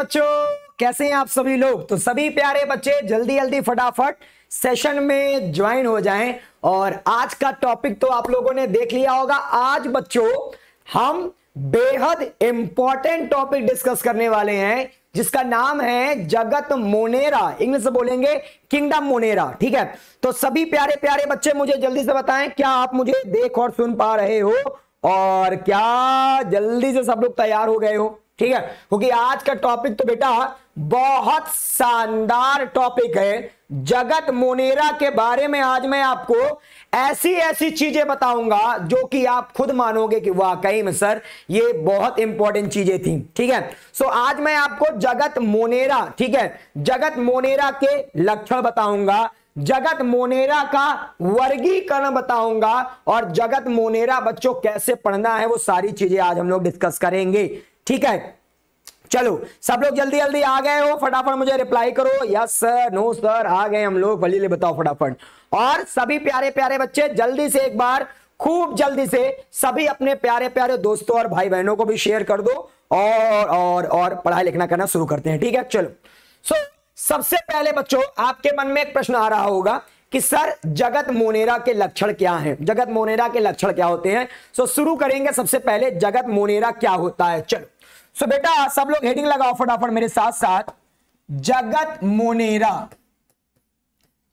बच्चों कैसे हैं आप सभी लोग तो सभी प्यारे बच्चे जल्दी जल्दी फटाफट सेशन में ज्वाइन हो जाएं और आज का टॉपिक तो आप लोगों ने देख लिया होगा आज बच्चों हम बेहद इंपॉर्टेंट टॉपिक डिस्कस करने वाले हैं जिसका नाम है जगत मोनेरा इंग्लिश से बोलेंगे किंगडम मोनेरा ठीक है तो सभी प्यारे प्यारे बच्चे मुझे जल्दी से बताएं क्या आप मुझे देख और सुन पा रहे हो और क्या जल्दी से सब लोग तैयार हो गए हो ठीक है क्योंकि आज का टॉपिक तो बेटा बहुत शानदार टॉपिक है जगत मोनेरा के बारे में आज मैं आपको ऐसी ऐसी चीजें बताऊंगा जो कि आप खुद मानोगे कि वाकई में सर ये बहुत इंपॉर्टेंट चीजें थी ठीक है सो आज मैं आपको जगत मोनेरा ठीक है जगत मोनेरा के लक्षण बताऊंगा जगत मोनेरा का वर्गीकरण बताऊंगा और जगत मोनेरा बच्चों कैसे पढ़ना है वो सारी चीजें आज हम लोग डिस्कस करेंगे ठीक है चलो सब लोग जल्दी जल्दी आ गए हो फटाफट मुझे रिप्लाई करो यस सर नो सर आ गए हम लोग भले बताओ फटाफट और सभी प्यारे प्यारे बच्चे जल्दी से एक बार खूब जल्दी से सभी अपने प्यारे प्यारे दोस्तों और भाई बहनों को भी शेयर कर दो और और और पढ़ाई लिखना करना शुरू करते हैं ठीक है चलो सो so, सबसे पहले बच्चों आपके मन में एक प्रश्न आ रहा होगा कि सर जगत मोनेरा के लक्षण क्या हैं जगत मोनेरा के लक्षण क्या होते हैं सो so, शुरू करेंगे सबसे पहले जगत मोनेरा क्या होता है चलो सो so बेटा सब लोग हेडिंग लगाओ फटाफट मेरे साथ साथ जगत मोनेरा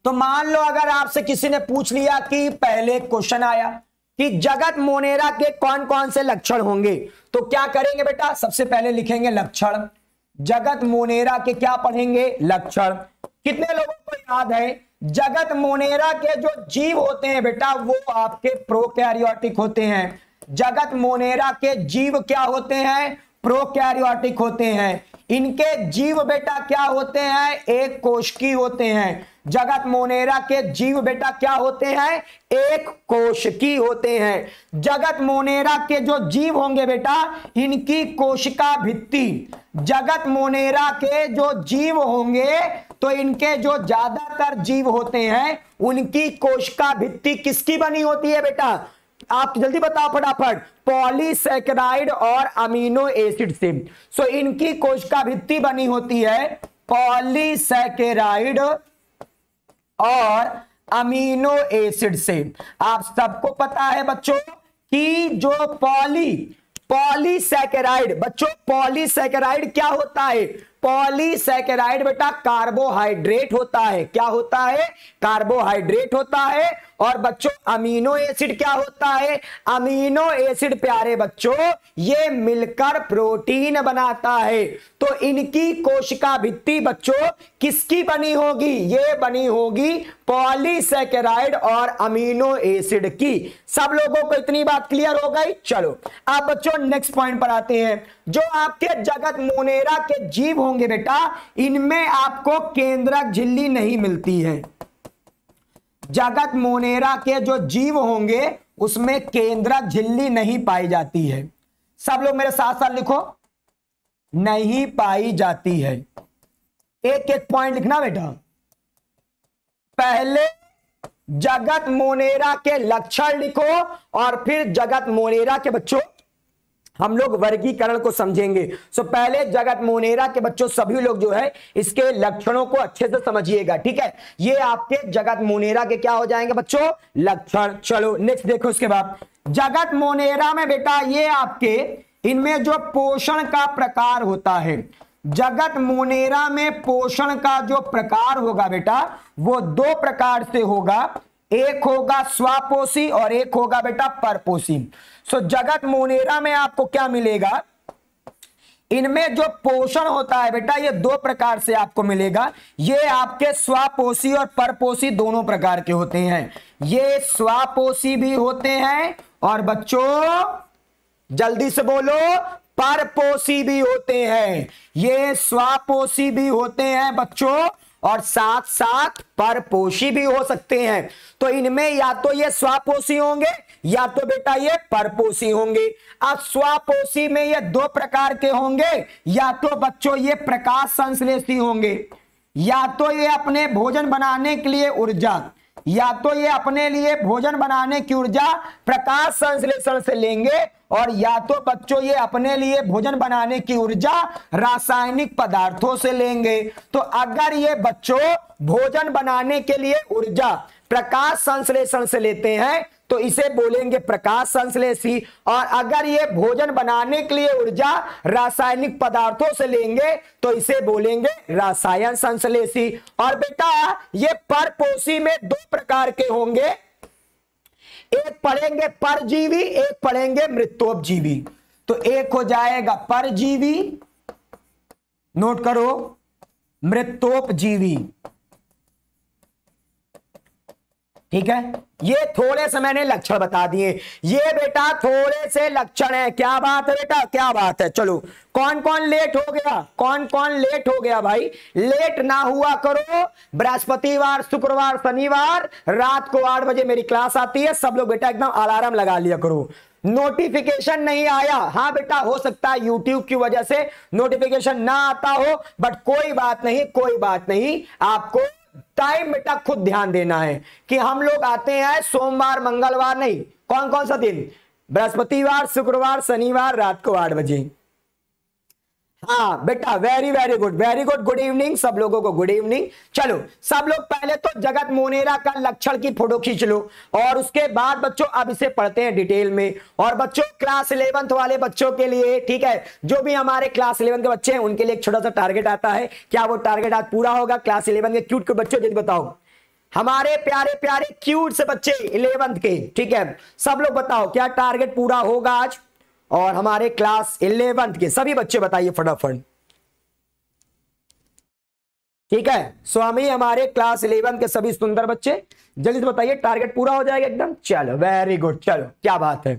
तो मान लो अगर आपसे किसी ने पूछ लिया कि पहले क्वेश्चन आया कि जगत मोनेरा के कौन कौन से लक्षण होंगे तो क्या करेंगे बेटा सबसे पहले लिखेंगे लक्षण जगत मोनेरा के क्या पढ़ेंगे लक्षण कितने लोगों को याद है जगत मोनेरा के जो जीव होते हैं बेटा वो आपके प्रोकैरियोटिक होते हैं जगत मोनेरा के जीव क्या होते हैं प्रोकैरियोटिक होते हैं इनके जीव बेटा क्या होते हैं एक कोशकी होते हैं जगत मोनेरा के जीव बेटा क्या होते हैं एक कोशकी होते हैं जगत मोनेरा के जो जीव होंगे बेटा इनकी कोशिका भित्ति जगत मोनेरा के जो जीव होंगे तो इनके जो ज्यादातर जीव होते हैं उनकी कोशिका भित्ति किसकी बनी होती है बेटा आप जल्दी बताओ फटाफट पॉलीसेकेराइड और अमीनो एसिड से सो इनकी कोशिका भित्ति बनी होती है पॉलीसेकेराइड और अमीनो एसिड से आप सबको पता है बच्चों कि जो पॉली पॉलीसेकेराइड बच्चों पॉलीसेकेराइड क्या होता है पॉलीसेकेराइड बेटा कार्बोहाइड्रेट होता है क्या होता है कार्बोहाइड्रेट होता है और बच्चों अमीनो एसिड क्या होता है अमीनो एसिड प्यारे बच्चों ये मिलकर प्रोटीन बनाता है तो इनकी कोशिका भित्ति बच्चों किसकी बनी होगी ये बनी होगी पॉलीसेकेराइड और अमीनो एसिड की सब लोगों को इतनी बात क्लियर हो गई चलो अब बच्चों नेक्स्ट पॉइंट पर आते हैं जो आपके जगत मोनेरा के जीव होंगे बेटा इनमें आपको केंद्रक झिल्ली नहीं मिलती है जगत मोनेरा के जो जीव होंगे उसमें केंद्र झिल्ली नहीं पाई जाती है सब लोग मेरे साथ साथ लिखो नहीं पाई जाती है एक एक पॉइंट लिखना बेटा पहले जगत मोनेरा के लक्षण लिखो और फिर जगत मोनेरा के बच्चों हम लोग वर्गीकरण को समझेंगे सो पहले जगत मोनेरा के बच्चों सभी लोग जो है इसके लक्षणों को अच्छे से समझिएगा ठीक है ये आपके जगत मोनेरा के क्या हो जाएंगे बच्चों लक्षण चलो नेक्स्ट देखो उसके बाद जगत मोनेरा में बेटा ये आपके इनमें जो पोषण का प्रकार होता है जगत मोनेरा में पोषण का जो प्रकार होगा बेटा वो दो प्रकार से होगा एक होगा स्वापोषी और एक होगा बेटा परपोषी सो जगत मोनेरा में आपको क्या मिलेगा इनमें जो पोषण होता है बेटा ये दो प्रकार से आपको मिलेगा ये आपके स्वापोषी और परपोषी दोनों प्रकार के होते हैं ये स्वापोषी भी होते हैं और बच्चों जल्दी से बोलो परपोषी भी होते हैं ये स्वापोषी भी होते हैं बच्चों और साथ साथ परपोषी भी हो सकते हैं तो इनमें या तो ये स्वापोषी होंगे या तो बेटा ये परपोषी होंगे अब स्वापोषी में ये दो प्रकार के होंगे या तो बच्चों ये प्रकाश संश्लेषी होंगे या तो ये अपने भोजन बनाने के लिए ऊर्जा या तो ये अपने लिए भोजन बनाने की ऊर्जा प्रकाश संश्लेषण से लेंगे और या तो बच्चों ये अपने लिए भोजन बनाने की ऊर्जा रासायनिक पदार्थों से लेंगे तो अगर ये बच्चों भोजन बनाने के लिए ऊर्जा प्रकाश संश्लेषण से लेते हैं तो इसे बोलेंगे प्रकाश संश्लेषी और अगर ये भोजन बनाने के लिए ऊर्जा रासायनिक पदार्थों से लेंगे तो इसे बोलेंगे रासायन संश्लेषी और बेटा ये परपोषी में दो प्रकार के होंगे एक पढ़ेंगे परजीवी एक पढ़ेंगे मृत्योपजीवी तो एक हो जाएगा परजीवी नोट करो मृत्योपजीवी ठीक है ये थोड़े से मैंने लक्षण बता दिए ये बेटा थोड़े से लक्षण है क्या बात है बेटा क्या बात है चलो कौन कौन लेट हो गया कौन कौन लेट हो गया भाई लेट ना हुआ करो बृहस्पतिवार शुक्रवार शनिवार रात को आठ बजे मेरी क्लास आती है सब लोग बेटा एकदम अलार्म लगा लिया करो नोटिफिकेशन नहीं आया हाँ बेटा हो सकता है यूट्यूब की वजह से नोटिफिकेशन ना आता हो बट कोई बात नहीं कोई बात नहीं आपको टाइम बेटा खुद ध्यान देना है कि हम लोग आते हैं सोमवार मंगलवार नहीं कौन कौन सा दिन बृहस्पतिवार शुक्रवार शनिवार रात को आठ बजे हाँ बेटा very very good very good good evening सब लोगों को गुड इवनिंग चलो सब लोग पहले तो जगत मोनेरा का लक्षण की फोटो खींच लो और उसके बाद बच्चों अब इसे पढ़ते हैं डिटेल में और बच्चों क्लास इलेवंथ वाले बच्चों के लिए ठीक है जो भी हमारे क्लास इलेवंथ के बच्चे हैं उनके लिए एक छोटा सा टारगेट आता है क्या वो टारगेट आज पूरा होगा क्लास इलेवन के क्यूट के बच्चों यदि बताओ हमारे प्यारे प्यारे क्यूट से बच्चे इलेवंथ के ठीक है सब लोग बताओ क्या टारगेट पूरा होगा आज और हमारे क्लास इलेवेंथ के सभी बच्चे बताइए फटाफट ठीक है स्वामी हमारे क्लास इलेवंथ के सभी सुंदर बच्चे जल्दी से बताइए टारगेट पूरा हो जाएगा एकदम चलो वेरी गुड चलो क्या बात है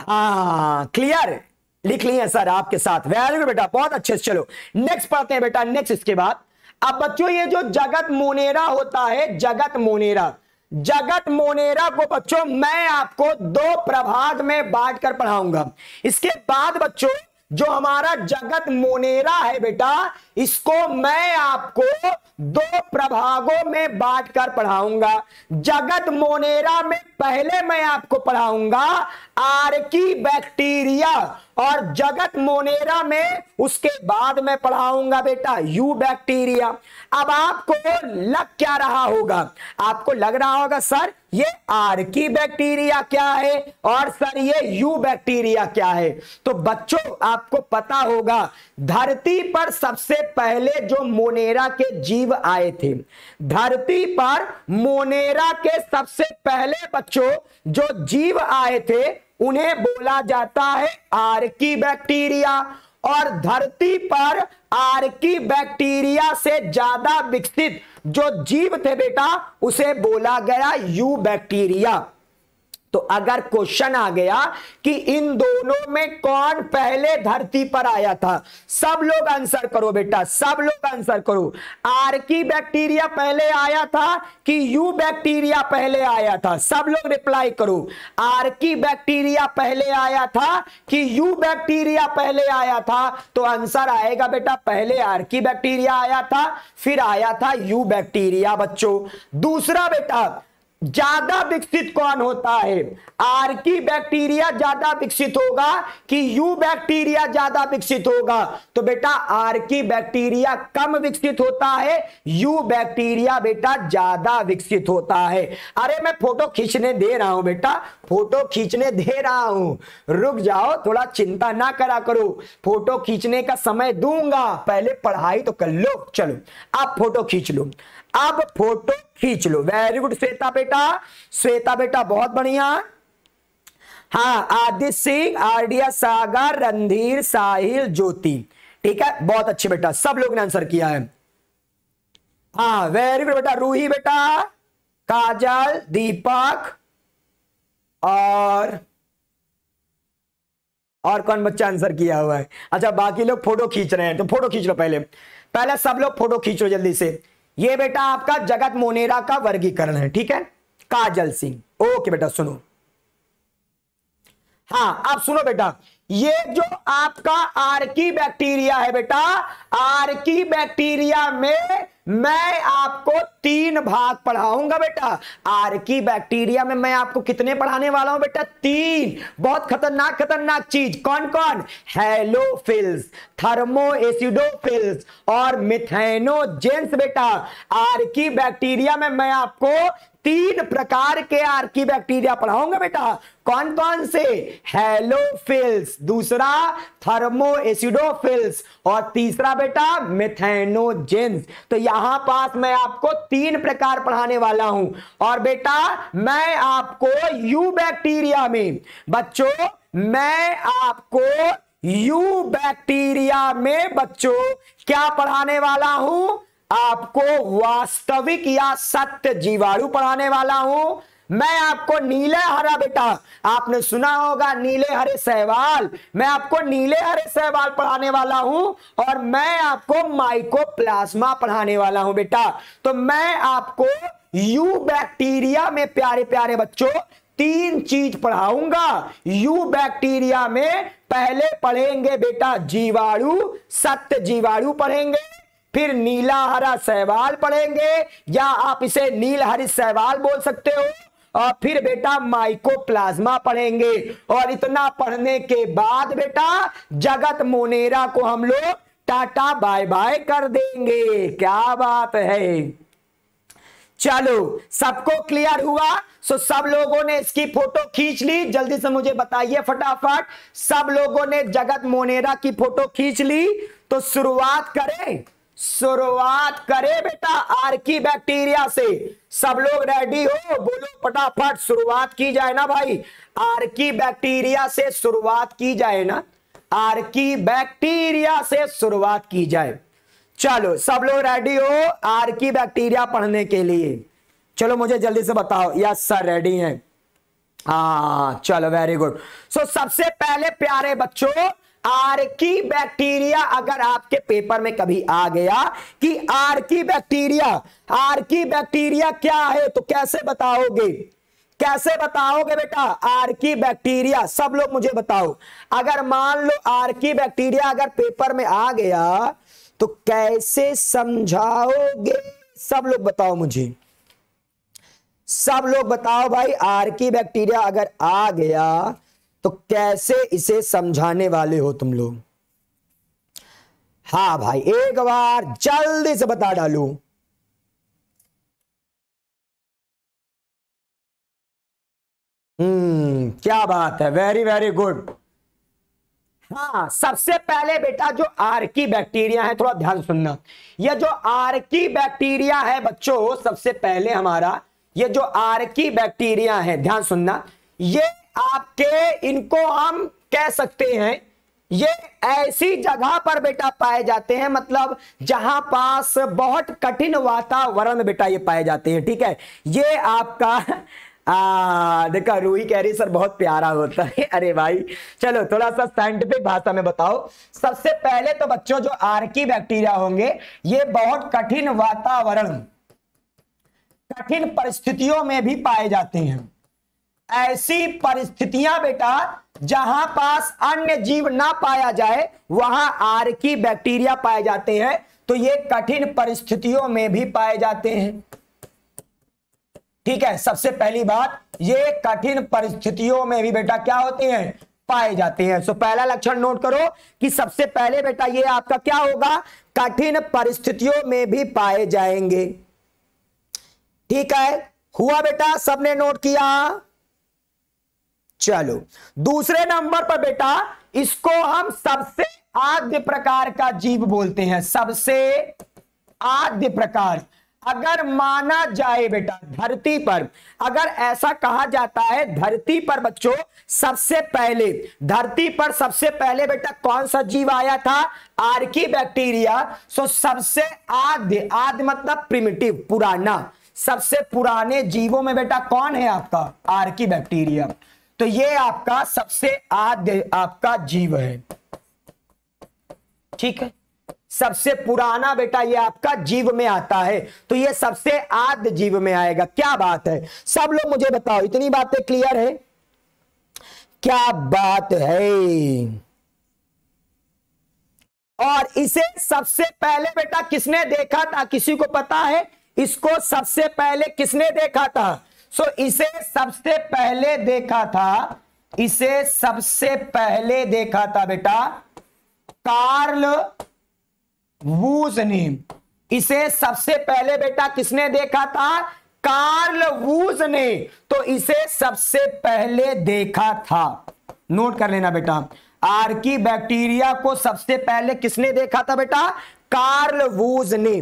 हाँ क्लियर लिख लिए सर आपके साथ वेरी गुड बेटा बहुत अच्छे से चलो नेक्स्ट पढ़ते हैं बेटा नेक्स्ट इसके बाद अब बच्चों ये जो जगत मोनेरा होता है जगत मोनेरा जगत मोनेरा को बच्चों मैं आपको दो प्रभाग में बांट कर पढ़ाऊंगा इसके बाद बच्चों जो हमारा जगत मोनेरा है बेटा इसको मैं आपको दो प्रभागों में बांट कर पढ़ाऊंगा जगत मोनेरा में पहले मैं आपको पढ़ाऊंगा आर्की बैक्टीरिया और जगत मोनेरा में उसके बाद मैं पढ़ाऊंगा बेटा यू बैक्टीरिया अब आपको लग क्या रहा होगा आपको लग रहा होगा सर ये आर्की बैक्टीरिया क्या है और सर ये यू बैक्टीरिया क्या है तो बच्चों आपको पता होगा धरती पर सबसे पहले जो मोनेरा के जीव आए थे धरती पर मोनेरा के सबसे पहले बच्चों जो जीव आए थे उन्हें बोला जाता है आर्की बैक्टीरिया और धरती पर आर्की बैक्टीरिया से ज्यादा विकसित जो जीव थे बेटा उसे बोला गया यू बैक्टीरिया तो अगर क्वेश्चन आ गया कि इन दोनों में कौन पहले धरती पर आया था सब लोग आंसर करो बेटा सब लोग आंसर करो आर की बैक्टीरिया पहले आया था कि यू बैक्टीरिया पहले आया था सब लोग रिप्लाई करो आर की बैक्टीरिया पहले आया था कि यू बैक्टीरिया पहले आया था तो आंसर आएगा बेटा पहले आर की बैक्टीरिया आया था फिर आया था यू बैक्टीरिया बच्चों दूसरा बेटा ज्यादा विकसित कौन होता है आर की बैक्टीरिया ज्यादा विकसित होगा कि यू बैक्टीरिया ज्यादा विकसित होगा तो बेटा आर की बैक्टीरिया कम विकसित होता है यू बैक्टीरिया बेटा ज्यादा विकसित होता है अरे मैं फोटो खींचने दे रहा हूं बेटा फोटो खींचने दे रहा हूं रुक जाओ थोड़ा चिंता ना करा करो फोटो खींचने का समय दूंगा पहले पढ़ाई तो कर लो चलो आप फोटो खींच लो अब फोटो खींच लो वेरी गुड श्वेता बेटा श्वेता बेटा बहुत बढ़िया हाँ आदित्य सिंह आर्डिया सागर रणधीर साहिल ज्योति ठीक है बहुत अच्छे बेटा सब लोग ने आंसर किया है हाँ वेरी गुड बेटा रूही बेटा काजल दीपक और और कौन बच्चा आंसर किया हुआ है अच्छा बाकी लोग फोटो खींच रहे हैं तो फोटो खींच लो पहले पहले सब लोग फोटो खींच लो जल्दी से ये बेटा आपका जगत मोनेरा का वर्गीकरण है ठीक है काजल सिंह ओके बेटा सुनो हाँ आप सुनो बेटा ये जो आपका आर्की बैक्टीरिया है बेटा आर्की बैक्टीरिया में मैं आपको तीन भाग पढ़ाऊंगा बेटा आर की बैक्टीरिया में मैं आपको कितने पढ़ाने वाला हूं बेटा तीन बहुत खतरनाक खतरनाक चीज कौन कौन हेलोफिल्स थर्मो एसिडोफिल्स और मिथेनोजेंस बेटा आर की बैक्टीरिया में मैं आपको तीन प्रकार के आर्की बैक्टीरिया पढ़ाऊंगा बेटा कौन कौन से हेलोफिल्स दूसरा थर्मो एसिडोफिल्स और तीसरा बेटा मिथेनोजेंस तो यहां पास मैं आपको तीन प्रकार पढ़ाने वाला हूं और बेटा मैं आपको यू बैक्टीरिया में बच्चों मैं आपको यू बैक्टीरिया में बच्चों क्या पढ़ाने वाला हूं आपको वास्तविक या सत्य जीवाणु पढ़ाने वाला हूं मैं आपको नीले हरा बेटा आपने सुना होगा नीले हरे सहवाल मैं आपको नीले हरे सहवाल पढ़ाने वाला हूं और मैं आपको माइकोप्लाज्मा पढ़ाने वाला हूं बेटा तो मैं आपको यू बैक्टीरिया में प्यारे प्यारे बच्चों तीन चीज पढ़ाऊंगा यू बैक्टीरिया में पहले पढ़ेंगे बेटा जीवाणु सत्य जीवाणु पढ़ेंगे फिर नीला हरा सहवाल पढ़ेंगे या आप इसे नील हरी सहवाल बोल सकते हो और फिर बेटा माइको प्लाज्मा पढ़ेंगे और इतना पढ़ने के बाद बेटा जगत मोनेरा को हम लोग टाटा बाय बाय कर देंगे क्या बात है चलो सबको क्लियर हुआ सो सब लोगों ने इसकी फोटो खींच ली जल्दी से मुझे बताइए फटाफट सब लोगों ने जगत मोनेरा की फोटो खींच ली तो शुरुआत करें शुरुआत करे बेटा आर्की बैक्टीरिया से सब लोग रेडी हो बोलो फटाफट शुरुआत की जाए ना भाई आर्की बैक्टीरिया से शुरुआत की जाए ना आर्की बैक्टीरिया से शुरुआत की जाए चलो सब लोग रेडी हो आर्की बैक्टीरिया पढ़ने के लिए चलो मुझे जल्दी से बताओ यस सर रेडी हैं हाँ चलो वेरी गुड सो सबसे पहले प्यारे बच्चों आर की बैक्टीरिया अगर आपके पेपर में कभी आ गया कि आर की बैक्टीरिया आर की बैक्टीरिया क्या है तो कैसे बताओगे कैसे बताओगे बेटा आर की बैक्टीरिया सब लोग मुझे बताओ अगर मान लो आर की बैक्टीरिया अगर पेपर में आ गया तो कैसे समझाओगे सब लोग बताओ मुझे सब लोग बताओ भाई आर की बैक्टीरिया अगर आ गया तो कैसे इसे समझाने वाले हो तुम लोग हाँ भाई एक बार जल्दी से बता डालू हम्म क्या बात है वेरी वेरी गुड हाँ सबसे पहले बेटा जो आर की बैक्टीरिया है थोड़ा ध्यान सुनना ये जो आर की बैक्टीरिया है बच्चों सबसे पहले हमारा ये जो आर की बैक्टीरिया है ध्यान सुनना ये आपके इनको हम कह सकते हैं ये ऐसी जगह पर बेटा पाए जाते हैं मतलब जहां पास बहुत कठिन वातावरण बेटा ये पाए जाते हैं ठीक है ये आपका देखा रूही कह रही सर बहुत प्यारा होता है अरे भाई चलो थोड़ा सा साइंटिफिक भाषा में बताओ सबसे पहले तो बच्चों जो आर्की बैक्टीरिया होंगे ये बहुत कठिन वातावरण कठिन परिस्थितियों में भी पाए जाते हैं ऐसी परिस्थितियां बेटा जहां पास अन्य जीव ना पाया जाए वहां आर की बैक्टीरिया पाए जाते हैं तो ये कठिन परिस्थितियों में भी पाए जाते हैं ठीक है सबसे पहली बात ये कठिन परिस्थितियों में भी बेटा क्या होते हैं पाए जाते हैं सो पहला लक्षण नोट करो कि सबसे पहले बेटा ये आपका क्या होगा कठिन परिस्थितियों में भी पाए जाएंगे ठीक है हुआ बेटा सबने नोट किया चलो दूसरे नंबर पर बेटा इसको हम सबसे आद्य प्रकार का जीव बोलते हैं सबसे आद्य प्रकार अगर माना जाए बेटा धरती पर अगर ऐसा कहा जाता है धरती पर बच्चों सबसे पहले धरती पर सबसे पहले बेटा कौन सा जीव आया था आर्की बैक्टीरिया सो सबसे आद्य आद्य मतलब प्रिमिटिव पुराना सबसे पुराने जीवों में बेटा कौन है आपका आर्की बैक्टीरिया तो ये आपका सबसे आद्य आपका जीव है ठीक है सबसे पुराना बेटा ये आपका जीव में आता है तो ये सबसे आद्य जीव में आएगा क्या बात है सब लोग मुझे बताओ इतनी बातें क्लियर है क्या बात है और इसे सबसे पहले बेटा किसने देखा था किसी को पता है इसको सबसे पहले किसने देखा था सो so, इसे सबसे पहले देखा था इसे सबसे पहले देखा था बेटा कार्ल वूज ने इसे सबसे पहले बेटा किसने देखा था कार्ल वूज ने तो इसे सबसे पहले देखा था नोट कर लेना बेटा आर्की बैक्टीरिया को सबसे पहले किसने देखा था बेटा कार्ल वूज ने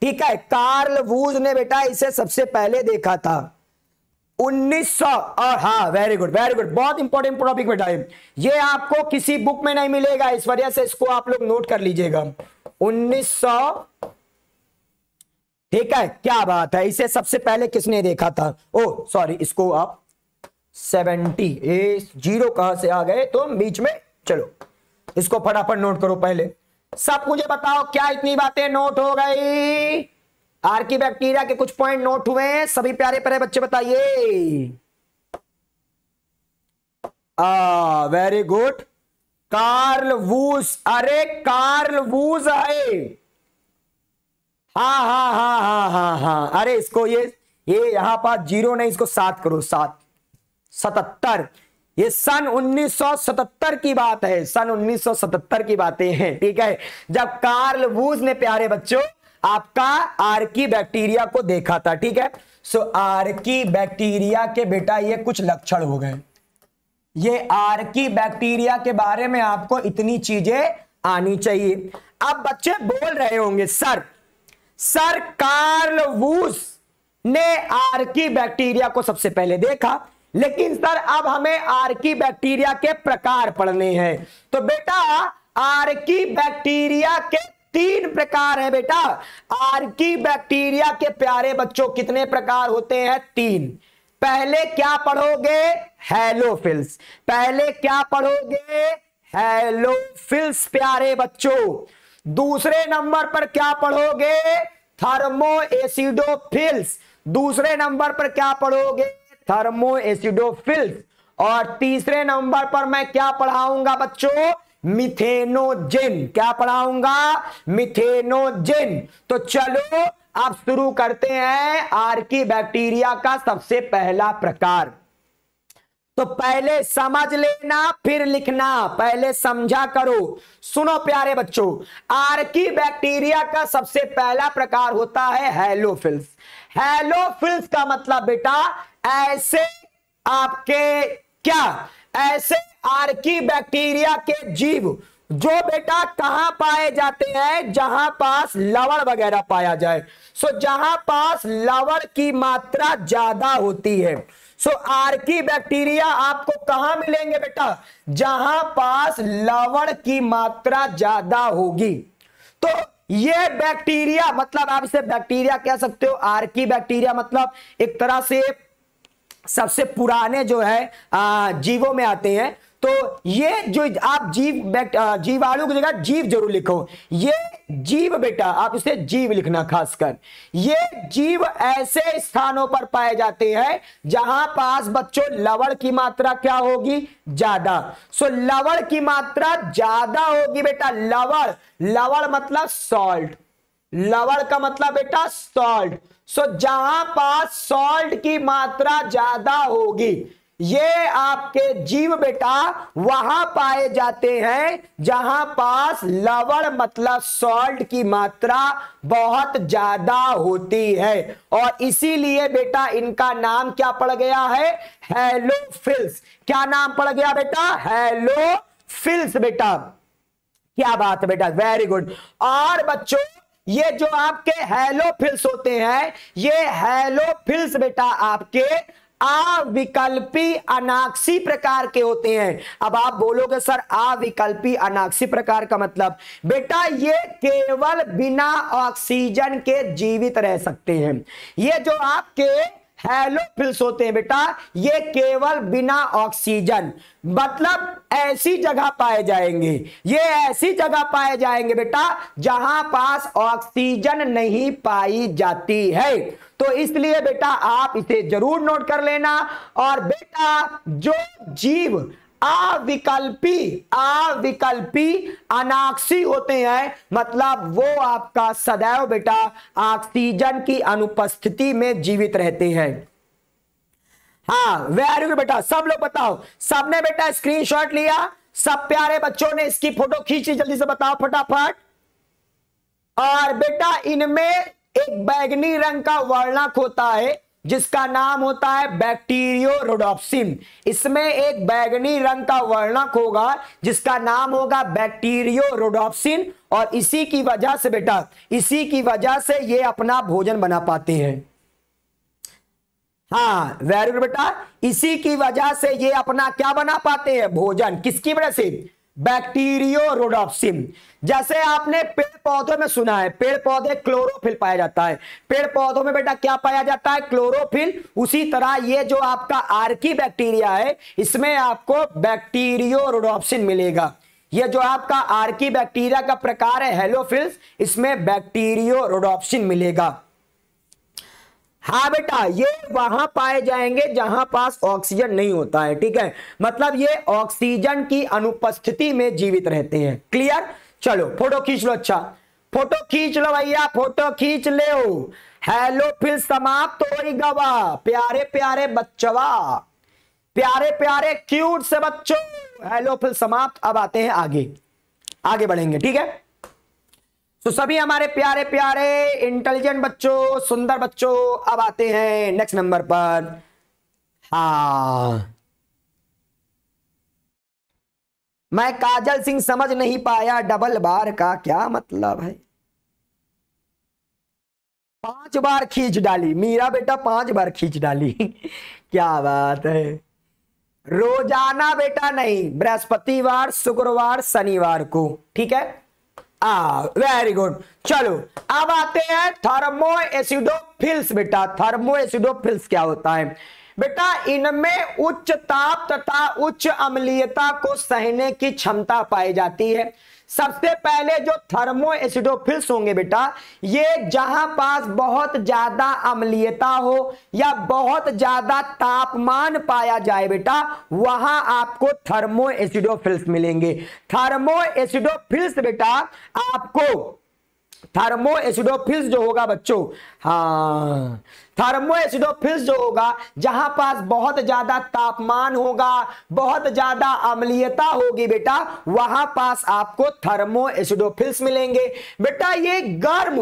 ठीक है कार्ल वूज ने बेटा इसे सबसे पहले देखा था उन्नीस सौ और हाँ वेरी गुड वेरी गुड बहुत इंपॉर्टेंट टॉपिक बेटा ये आपको किसी बुक में नहीं मिलेगा इस वजह से इसको आप लोग नोट कर लीजिएगा उन्नीस सौ ठीक है क्या बात है इसे सबसे पहले किसने देखा था ओ सॉरी इसको आप सेवेंटी ए जीरो कहां से आ गए तो बीच में चलो इसको फटाफट नोट करो पहले सब मुझे बताओ क्या इतनी बातें नोट हो गई आर्की बैक्टीरिया के कुछ पॉइंट नोट हुए हैं सभी प्यारे प्यारे बच्चे बताइए वेरी गुड कार्ल वूज अरे कार्ल वूज है हा हा हा हा हा हा अरे इसको ये ये यहां पर जीरो नहीं इसको सात करो सात सतहत्तर ये सन 1977 की बात है सन 1977 की बातें हैं ठीक है जब कार्ल वूज ने प्यारे बच्चों आपका आर्की बैक्टीरिया को देखा था ठीक है सो आर्की बैक्टीरिया के बेटा ये कुछ लक्षण हो गए ये आर्की बैक्टीरिया के बारे में आपको इतनी चीजें आनी चाहिए अब बच्चे बोल रहे होंगे सर सर कार्ल वूस ने आर्की बैक्टीरिया को सबसे पहले देखा लेकिन सर अब हमें आर्की बैक्टीरिया के प्रकार पढ़ने हैं तो बेटा आर्की बैक्टीरिया के तीन प्रकार है बेटा आर्की बैक्टीरिया के प्यारे बच्चों कितने प्रकार होते हैं तीन पहले क्या पढ़ोगे हेलोफिल्स पहले क्या पढ़ोगे हेलोफिल्स प्यारे बच्चों दूसरे नंबर पर क्या पढ़ोगे थर्मो एसिडोफिल्स दूसरे नंबर पर क्या पढ़ोगे थर्मो एसिडोफिल्स और तीसरे नंबर पर मैं क्या पढ़ाऊंगा बच्चों मिथेनोजेन क्या पढ़ाऊंगा मिथेनोजेन तो चलो आप शुरू करते हैं आर्की बैक्टीरिया का सबसे पहला प्रकार तो पहले समझ लेना फिर लिखना पहले समझा करो सुनो प्यारे बच्चों आर्की बैक्टीरिया का सबसे पहला प्रकार होता है हेलोफिल्स हेलोफिल्स का मतलब बेटा ऐसे आपके क्या ऐसे आर्की बैक्टीरिया के जीव जो बेटा कहां पाए जाते हैं जहां पास लवण वगैरह पाया जाए सो जहां पास लवण की मात्रा ज्यादा होती है सो आर्की बैक्टीरिया आपको कहां मिलेंगे बेटा जहां पास लवण की मात्रा ज्यादा होगी तो ये बैक्टीरिया मतलब आप इसे बैक्टीरिया कह सकते हो आर्की बैक्टीरिया मतलब एक तरह से सबसे पुराने जो है जीवों में आते हैं तो ये जो आप जीव जीवाणु की जगह जीव जरूर लिखो ये जीव बेटा आप इसे जीव लिखना खासकर ये जीव ऐसे स्थानों पर पाए जाते हैं जहां पास बच्चों लवण की मात्रा क्या होगी ज्यादा सो लवण की मात्रा ज्यादा होगी बेटा लवण लवण मतलब सॉल्ट लवण का मतलब बेटा सॉल्ट सो जहां पास सॉल्ट की मात्रा ज्यादा होगी ये आपके जीव बेटा वहां पाए जाते हैं जहां पास लवण मतलब सॉल्ट की मात्रा बहुत ज्यादा होती है और इसीलिए बेटा इनका नाम क्या पड़ गया है फिल्स क्या नाम पड़ गया बेटा फिल्स बेटा क्या बात है बेटा वेरी गुड और बच्चों ये जो आपके फिल्स होते हैं ये हेलो फिल्स बेटा आपके अविकल्पी अनाक्षी प्रकार के होते हैं अब आप बोलोगे सर अविकल्पी अनाक्षी प्रकार का मतलब बेटा ये केवल बिना ऑक्सीजन के जीवित रह सकते हैं ये जो आपके हेलोफिल्स होते हैं बेटा ये केवल बिना ऑक्सीजन मतलब ऐसी जगह पाए जाएंगे ये ऐसी जगह पाए जाएंगे बेटा जहां पास ऑक्सीजन नहीं पाई जाती है तो इसलिए बेटा आप इसे जरूर नोट कर लेना और बेटा जो जीव अविकल्पी अविकल्पी अनाक्सी होते हैं मतलब वो आपका सदैव बेटा ऑक्सीजन की अनुपस्थिति में जीवित रहते हैं हाँ वेरी गुड बेटा सब लोग बताओ सबने बेटा स्क्रीनशॉट लिया सब प्यारे बच्चों ने इसकी फोटो खींची जल्दी से बताओ फटाफट और बेटा इनमें एक बैगनी रंग का वर्णक होता है जिसका नाम होता है बैक्टीरियो रोडोप्सिन इसमें एक बैगनी रंग का वर्णक होगा जिसका नाम होगा बैक्टीरियो रोडोप्सिन और इसी की वजह से बेटा इसी की वजह से ये अपना भोजन बना पाते हैं हाँ वेरी गुड बेटा इसी की वजह से ये अपना क्या बना पाते हैं भोजन किसकी वजह से बैक्टीरियो रोडॉप्सिन जैसे आपने पेड़ पौधों में सुना है पेड़ पौधे क्लोरोफिल पाया जाता है पेड़ पौधों में बेटा क्या पाया जाता है क्लोरोफिल उसी तरह ये जो आपका आर्की बैक्टीरिया है इसमें आपको बैक्टीरियो रोडॉप्सिन मिलेगा ये जो आपका आर्की बैक्टीरिया का प्रकार है हेलोफिल्स इसमें बैक्टीरियो रोडॉप्सिन मिलेगा हा बेटा ये वहां पाए जाएंगे जहां पास ऑक्सीजन नहीं होता है ठीक है मतलब ये ऑक्सीजन की अनुपस्थिति में जीवित रहते हैं क्लियर चलो फोटो खींच लो अच्छा फोटो खींच लो भैया फोटो खींच ले हेलो फिर समाप्त हो गवा प्यारे प्यारे बच्चवा प्यारे प्यारे क्यूट से बच्चों हेलो फिर समाप्त अब आते हैं आगे आगे बढ़ेंगे ठीक है तो सभी हमारे प्यारे प्यारे इंटेलिजेंट बच्चों सुंदर बच्चों अब आते हैं नेक्स्ट नंबर पर हा मैं काजल सिंह समझ नहीं पाया डबल बार का क्या मतलब है पांच बार खींच डाली मीरा बेटा पांच बार खींच डाली क्या बात है रोजाना बेटा नहीं बृहस्पतिवार शुक्रवार शनिवार को ठीक है वेरी ah, गुड चलो अब आते हैं थर्मो एसिडोफिल्स बेटा थर्मो एसिडोफिल्स क्या होता है बेटा इनमें उच्च ताप तथा उच्च अम्लीयता को सहने की क्षमता पाई जाती है सबसे पहले जो थर्मो एसिडोफिल्स होंगे बेटा ये जहां पास बहुत ज्यादा अम्लीयता हो या बहुत ज्यादा तापमान पाया जाए बेटा वहां आपको थर्मो एसिडोफिल्स मिलेंगे थर्मो एसिडोफिल्स बेटा आपको थर्मो एसिडोफिल्स जो होगा बच्चों हाँ थर्मो एसिडोफिल्स जो होगा जहां पास बहुत ज्यादा तापमान होगा बहुत ज्यादा अम्लीयता होगी बेटा वहां पास आपको थर्मो एसिडोफिल्स मिलेंगे बेटा ये गर्म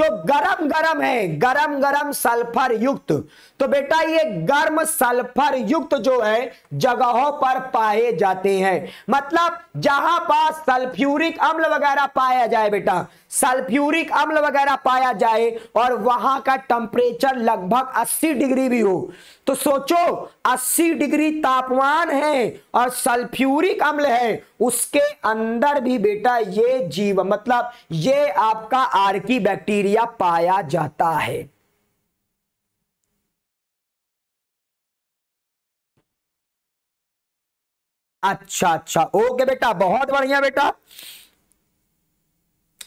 जो गरम गरम है गरम गरम सल्फर युक्त तो बेटा ये गर्म सल्फर युक्त जो है जगहों पर पाए जाते हैं मतलब जहां पास सल्फ्यूरिक अम्ल वगैरह पाया जाए बेटा सल्फ्यूरिक अम्ल वगैरह पाया जाए और वहां का टेम्परेचर लग लगभग 80 डिग्री भी हो तो सोचो 80 डिग्री तापमान है और सल्फ्यूरिक अम्ल है उसके अंदर भी बेटा ये जीव मतलब ये आपका आर्की बैक्टीरिया पाया जाता है अच्छा अच्छा ओके बेटा बहुत बढ़िया बेटा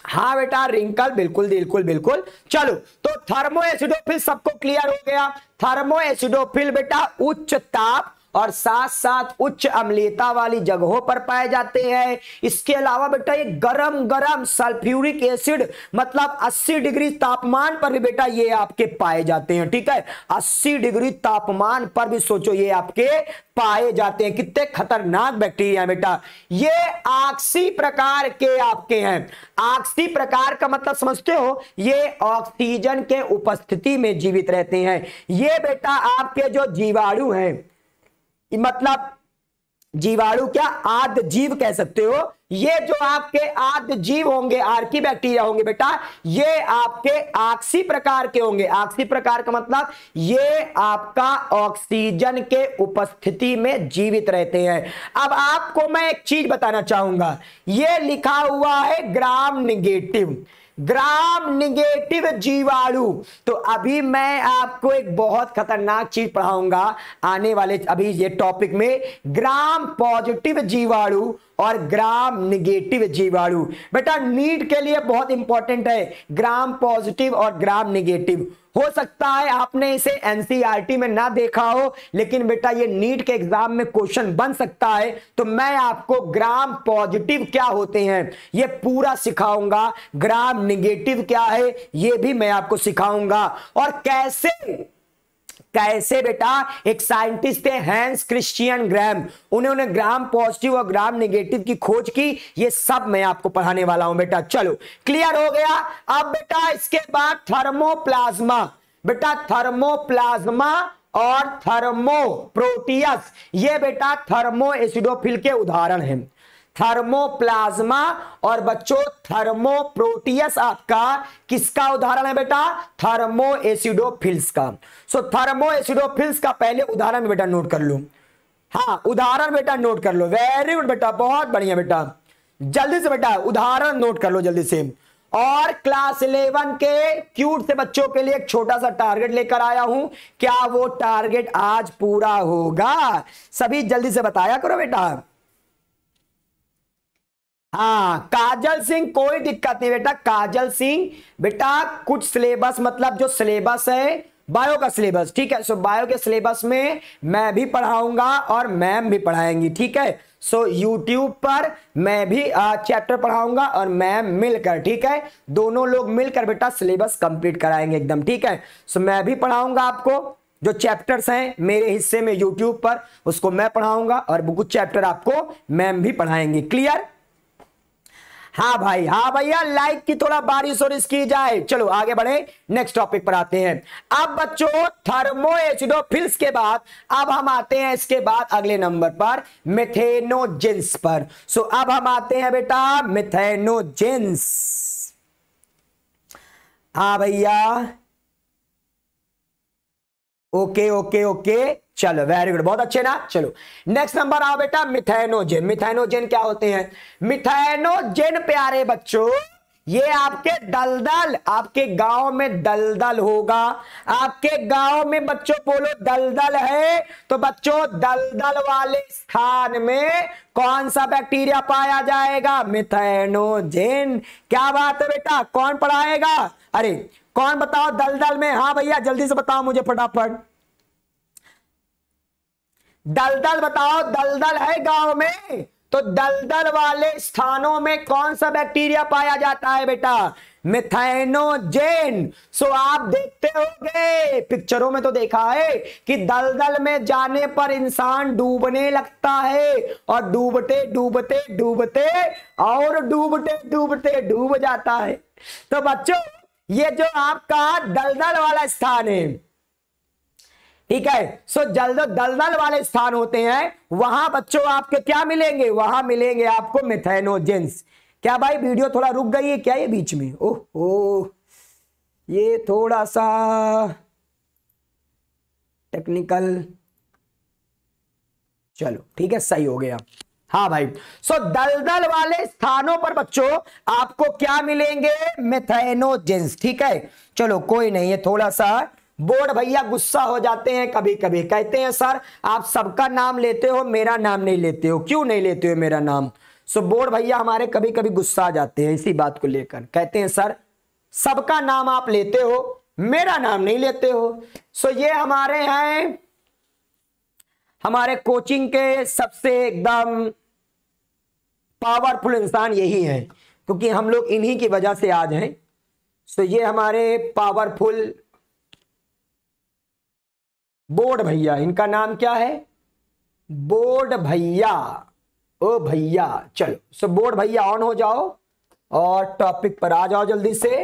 हाँ बेटा रिंकल बिल्कुल बिल्कुल बिल्कुल चलो तो थर्मो एसिडोफिल सबको क्लियर हो गया थर्मो एसिडोफिल बेटा उच्च ताप और साथ साथ उच्च अम्लीयता वाली जगहों पर पाए जाते हैं इसके अलावा बेटा ये गरम गरम सल्फ्यूरिक एसिड मतलब 80 डिग्री तापमान पर भी बेटा ये आपके पाए जाते हैं ठीक है 80 डिग्री तापमान पर भी सोचो ये आपके पाए जाते हैं कितने खतरनाक बैक्टीरिया बेटा ये आक्सी प्रकार के आपके हैं आक्सी प्रकार का मतलब समझते हो ये ऑक्सीजन के उपस्थिति में जीवित रहते हैं ये बेटा आपके जो जीवाणु हैं मतलब जीवाणु क्या आद जीव कह सकते हो ये जो आपके आद जीव होंगे आर्की बैक्टीरिया होंगे बेटा ये आपके आक्सी प्रकार के होंगे आक्सी प्रकार का मतलब ये आपका ऑक्सीजन के उपस्थिति में जीवित रहते हैं अब आपको मैं एक चीज बताना चाहूंगा ये लिखा हुआ है ग्राम निगेटिव ग्राम निगेटिव जीवाणु तो अभी मैं आपको एक बहुत खतरनाक चीज पढ़ाऊंगा आने वाले अभी ये टॉपिक में ग्राम पॉजिटिव जीवाणु और ग्राम निगेटिव जीवाणु बेटा नीट के लिए बहुत इंपॉर्टेंट है ग्राम पॉजिटिव और ग्राम निगेटिव हो सकता है आपने इसे एनसीईआरटी e में ना देखा हो लेकिन बेटा ये नीट के एग्जाम में क्वेश्चन बन सकता है तो मैं आपको ग्राम पॉजिटिव क्या होते हैं ये पूरा सिखाऊंगा ग्राम निगेटिव क्या है ये भी मैं आपको सिखाऊंगा और कैसे कैसे बेटा एक साइंटिस्ट थे हैंस क्रिश्चियन ग्राम उन्होंने ग्राम पॉजिटिव और ग्राम नेगेटिव की खोज की ये सब मैं आपको पढ़ाने वाला हूं बेटा चलो क्लियर हो गया अब बेटा इसके बाद थर्मोप्लाज्मा बेटा थर्मोप्लाज्मा और थर्मो प्रोटियस ये बेटा थर्मो एसिडोफिल के उदाहरण हैं थर्मोप्लाज्मा और बच्चों थर्मोप्रोटियस आपका किसका उदाहरण है बेटा थर्मो एसिडोफिल्स का सो थर्मो एसिडोफिल्स का पहले उदाहरण बेटा नोट कर लो हाँ उदाहरण बेटा नोट कर लो वेरी गुड बेटा बहुत बढ़िया बेटा जल्दी से बेटा उदाहरण नोट कर लो जल्दी से और क्लास इलेवन के क्यूट से बच्चों के लिए एक छोटा सा टारगेट लेकर आया हूं क्या वो टारगेट आज पूरा होगा सभी जल्दी से बताया करो बेटा हाँ काजल सिंह कोई दिक्कत नहीं बेटा काजल सिंह बेटा कुछ सिलेबस मतलब जो सिलेबस है बायो का सिलेबस ठीक है सो बायो के सिलेबस में मैं भी पढ़ाऊंगा और मैम भी पढ़ाएंगी ठीक है सो यूट्यूब पर मैं भी चैप्टर पढ़ाऊंगा और मैम मिलकर ठीक है दोनों लोग मिलकर बेटा सिलेबस कंप्लीट कराएंगे एकदम ठीक है सो मैं भी पढ़ाऊंगा आपको जो चैप्टर्स हैं मेरे हिस्से में यूट्यूब पर उसको मैं पढ़ाऊंगा और कुछ चैप्टर आपको मैम भी पढ़ाएंगी क्लियर हाँ भाई हाँ भैया लाइक की थोड़ा बारिश और इसकी जाए चलो आगे बढ़े नेक्स्ट टॉपिक पर आते हैं अब बच्चों थर्मो एसिडोफिल्स के बाद अब हम आते हैं इसके बाद अगले नंबर पर मिथेनोजेंस पर सो अब हम आते हैं बेटा मिथेनोजेंस हा भैया ओके ओके ओके चलो वेरी गुड बहुत अच्छे ना चलो नेक्स्ट नंबर आओ बेटा मिथेनोजेन मिथेनोजेन क्या होते हैं मिथेनोजेन प्यारे बच्चों ये आपके दलदल आपके गांव में दलदल होगा आपके गांव में बच्चों बोलो दलदल है तो बच्चों दलदल वाले स्थान में कौन सा बैक्टीरिया पाया जाएगा मिथेनोजेन क्या बात है बेटा कौन पढ़ाएगा अरे कौन बताओ दलदल में हाँ भैया जल्दी से बताओ मुझे फटाफट दलदल बताओ दलदल है गांव में तो दलदल वाले स्थानों में कौन सा बैक्टीरिया पाया जाता है बेटा मिथेनोजेन सो आप देखते होंगे पिक्चरों में तो देखा है कि दलदल में जाने पर इंसान डूबने लगता है और डूबते डूबते डूबते और डूबते डूबते डूब जाता है तो बच्चों ये जो आपका दलदल वाला स्थान है ठीक है सो जल दलदल वाले स्थान होते हैं वहां बच्चों आपके क्या मिलेंगे वहां मिलेंगे आपको मिथेनोजेंस क्या भाई वीडियो थोड़ा रुक गई है क्या ये बीच में ओह ओ ये थोड़ा सा टेक्निकल चलो ठीक है सही हो गया हाँ भाई सो दलदल वाले स्थानों पर बच्चों आपको क्या मिलेंगे मिथेनोजेंस ठीक है चलो कोई नहीं है थोड़ा सा बोर्ड भैया गुस्सा हो जाते हैं कभी कभी कहते हैं सर आप सबका नाम लेते हो मेरा नाम नहीं लेते हो क्यों नहीं लेते हो मेरा नाम सो बोर्ड भैया हमारे कभी कभी गुस्सा आ जाते हैं इसी बात को लेकर कहते हैं सर सबका नाम आप लेते हो मेरा नाम नहीं लेते हो सो ये हमारे हैं हमारे कोचिंग के सबसे एकदम पावरफुल इंसान यही है क्योंकि हम लोग इन्हीं की वजह से आज हैं सो ये हमारे पावरफुल बोर्ड भैया इनका नाम क्या है बोर्ड भैया ओ भैया चलो सो बोर्ड भैया ऑन हो जाओ और टॉपिक पर आ जाओ जल्दी से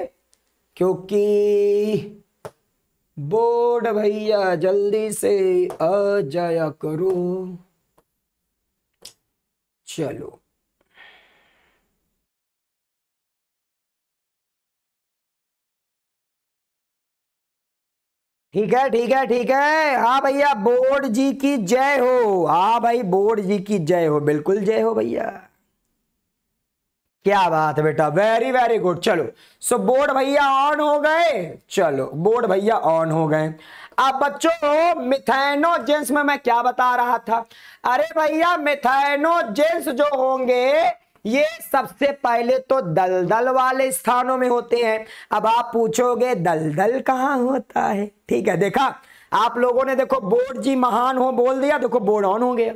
क्योंकि बोर्ड भैया जल्दी से आ जाया करो चलो ठीक है ठीक है ठीक है हाँ भैया बोर्ड जी की जय हो हाँ भाई बोर्ड जी की जय हो बिल्कुल जय हो भैया क्या बात है बेटा वेरी वेरी गुड चलो सो बोर्ड भैया ऑन हो गए चलो बोर्ड भैया ऑन हो गए अब बच्चों जेंस में मैं क्या बता रहा था अरे भैया जेंस जो होंगे ये सबसे पहले तो दलदल वाले स्थानों में होते हैं अब आप पूछोगे दलदल कहाँ होता है ठीक है देखा आप लोगों ने देखो बोर्ड जी महान हो बोल दिया देखो बोर्ड ऑन हो गया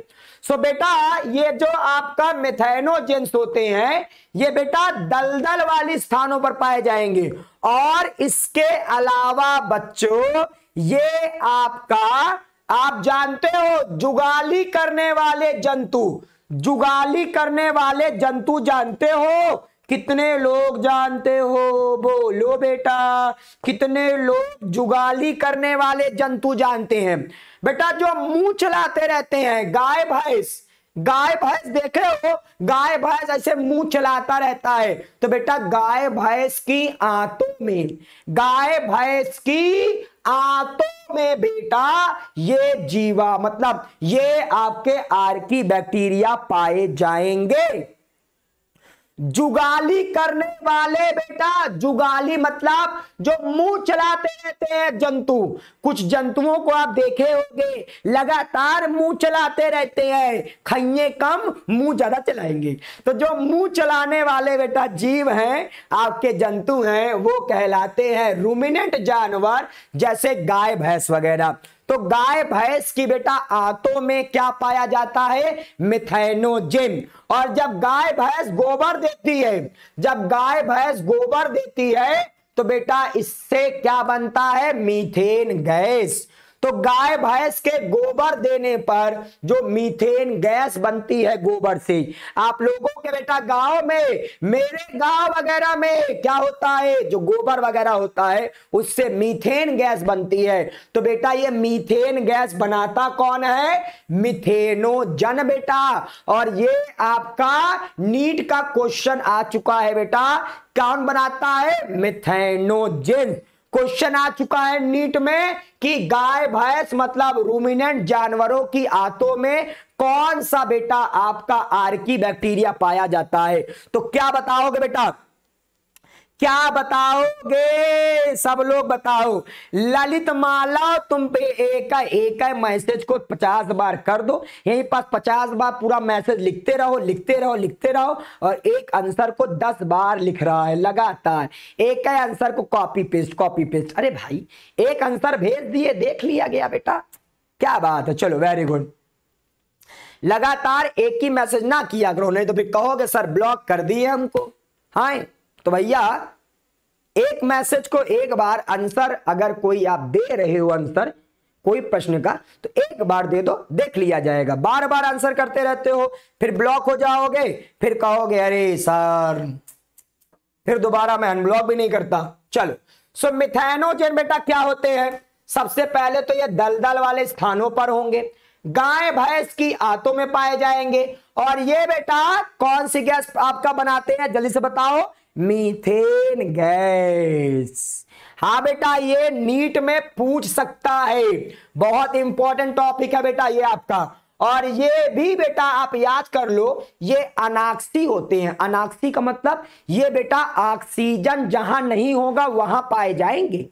सो बेटा ये जो आपका मिथेनोजेंस होते हैं ये बेटा दलदल वाली स्थानों पर पाए जाएंगे और इसके अलावा बच्चों ये आपका आप जानते हो जुगाली करने वाले जंतु जुगाली करने वाले जंतु जानते हो कितने लोग जानते हो बोलो बेटा कितने लोग जुगाली करने वाले जंतु जानते हैं बेटा जो मुंह चलाते रहते हैं गाय भैंस गाय भैंस देखे हो गाय भैंस ऐसे मुंह चलाता रहता है तो बेटा गाय भैंस की आंतों में गाय भैंस की आंतों में बेटा ये जीवा मतलब ये आपके आर की बैक्टीरिया पाए जाएंगे जुगाली करने वाले बेटा जुगाली मतलब जो मुंह चलाते रहते हैं जंतु कुछ जंतुओं को आप देखे होंगे लगातार मुंह चलाते रहते हैं खइये कम मुंह ज्यादा चलाएंगे तो जो मुंह चलाने वाले बेटा जीव हैं आपके जंतु हैं वो कहलाते हैं रूमिनेंट जानवर जैसे गाय भैंस वगैरह तो गाय भैंस की बेटा आंतों में क्या पाया जाता है मिथेनोजिन और जब गाय भैंस गोबर देती है जब गाय भैंस गोबर देती है तो बेटा इससे क्या बनता है मीथेन गैस तो गाय भैंस के गोबर देने पर जो मीथेन गैस बनती है गोबर से आप लोगों के बेटा गांव में मेरे गांव वगैरह में क्या होता है जो गोबर वगैरह होता है उससे मीथेन गैस बनती है तो बेटा ये मीथेन गैस बनाता कौन है मिथेनोजन बेटा और ये आपका नीट का क्वेश्चन आ चुका है बेटा कौन बनाता है मिथेनोजेन क्वेश्चन आ चुका है नीट में कि गाय भैंस मतलब रूमिनेंट जानवरों की आतों में कौन सा बेटा आपका आर्की बैक्टीरिया पाया जाता है तो क्या बताओगे बेटा क्या बताओगे सब लोग बताओ ललित माला तुम पे एक एक मैसेज को पचास बार कर दो यहीं पास पचास बार पूरा मैसेज लिखते रहो लिखते रहो लिखते रहो और एक आंसर को दस बार लिख रहा है लगातार एक आंसर को कॉपी पेस्ट कॉपी पेस्ट अरे भाई एक आंसर भेज दिए देख लिया गया बेटा क्या बात है चलो वेरी गुड लगातार एक ही मैसेज ना किया करो नहीं तो फिर कहोगे सर ब्लॉक कर दिए हमको हाँ तो भैया एक मैसेज को एक बार आंसर अगर कोई आप दे रहे हो आंसर कोई प्रश्न का तो एक बार दे दो देख लिया जाएगा बार बार आंसर करते रहते हो फिर ब्लॉक हो जाओगे फिर कहोगे अरे सर फिर दोबारा मैं अनब्लॉक भी नहीं करता चलो सो मिथेनोजन बेटा क्या होते हैं सबसे पहले तो ये दलदल वाले स्थानों पर होंगे गाय भैंस की आतों में पाए जाएंगे और ये बेटा कौन सी गैस आपका बनाते हैं जल्दी से बताओ मीथेन गैस हाँ बेटा ये नीट में पूछ सकता है बहुत इंपॉर्टेंट टॉपिक है बेटा ये आपका और ये भी बेटा आप याद कर लो ये अनाक्सी होते हैं अनाक्सी का मतलब ये बेटा ऑक्सीजन जहां नहीं होगा वहां पाए जाएंगे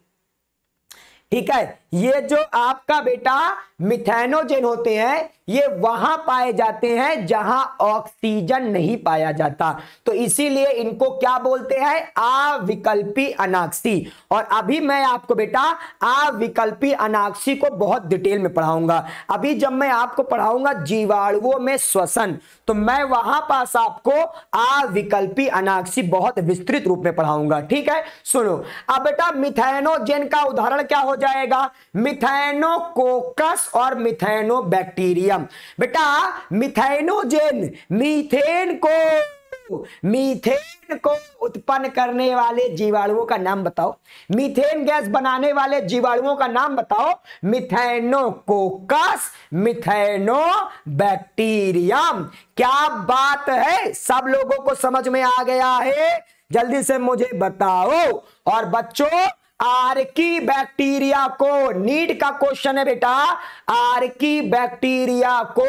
ठीक है ये जो आपका बेटा मिथेनोजेन होते हैं ये वहां पाए जाते हैं जहां ऑक्सीजन नहीं पाया जाता तो इसीलिए इनको क्या बोलते हैं अविकल्पी अनाक्सी और अभी मैं आपको बेटा अविकल्पी अनाक्सी को बहुत डिटेल में पढ़ाऊंगा अभी जब मैं आपको पढ़ाऊंगा जीवाणुओं में श्वसन तो मैं वहां पास आपको अविकल्पी अनाक्सी बहुत विस्तृत रूप में पढ़ाऊंगा ठीक है सुनो अब बेटा मिथेनोजेन का उदाहरण क्या हो जाएगा मिथेनोकोकस और मिथेनो बैक्टीरियम बेटा मिथेनोजेन मीथेन को मीथेन को उत्पन्न करने वाले जीवाणुओं का नाम बताओ मीथेन गैस बनाने वाले जीवाणुओं का नाम बताओ मिथेनोकोकस मिथेनो बैक्टीरियम क्या बात है सब लोगों को समझ में आ गया है जल्दी से मुझे बताओ और बच्चों आर की बैक्टीरिया को नीट का क्वेश्चन है बेटा आर की बैक्टीरिया को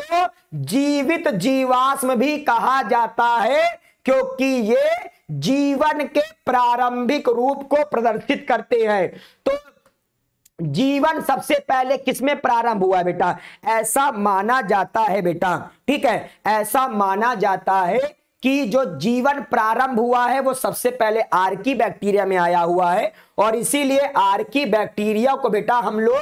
जीवित जीवाश्म भी कहा जाता है क्योंकि ये जीवन के प्रारंभिक रूप को प्रदर्शित करते हैं तो जीवन सबसे पहले किसमें प्रारंभ हुआ बेटा ऐसा माना जाता है बेटा ठीक है ऐसा माना जाता है कि जो जीवन प्रारंभ हुआ है वो सबसे पहले आर्की बैक्टीरिया में आया हुआ है और इसीलिए आर्की बैक्टीरिया को बेटा हम लोग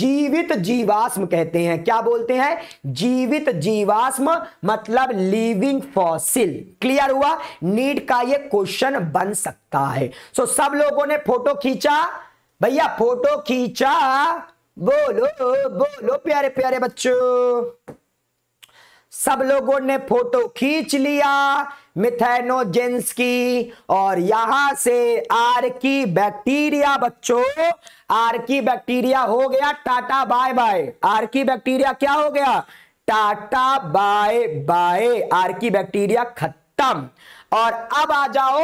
जीवित जीवाश्म कहते हैं क्या बोलते हैं जीवित जीवाश्म मतलब लिविंग फॉसिल क्लियर हुआ नीट का ये क्वेश्चन बन सकता है सो so, सब लोगों ने फोटो खींचा भैया फोटो खींचा बोलो बोलो प्यारे प्यारे बच्चों सब लोगों ने फोटो खींच लिया की और यहां से आर की बैक्टीरिया बच्चों आर की बैक्टीरिया हो गया tata bye bye archaebacteria क्या हो गया tata bye bye archaebacteria खत्म और अब आ जाओ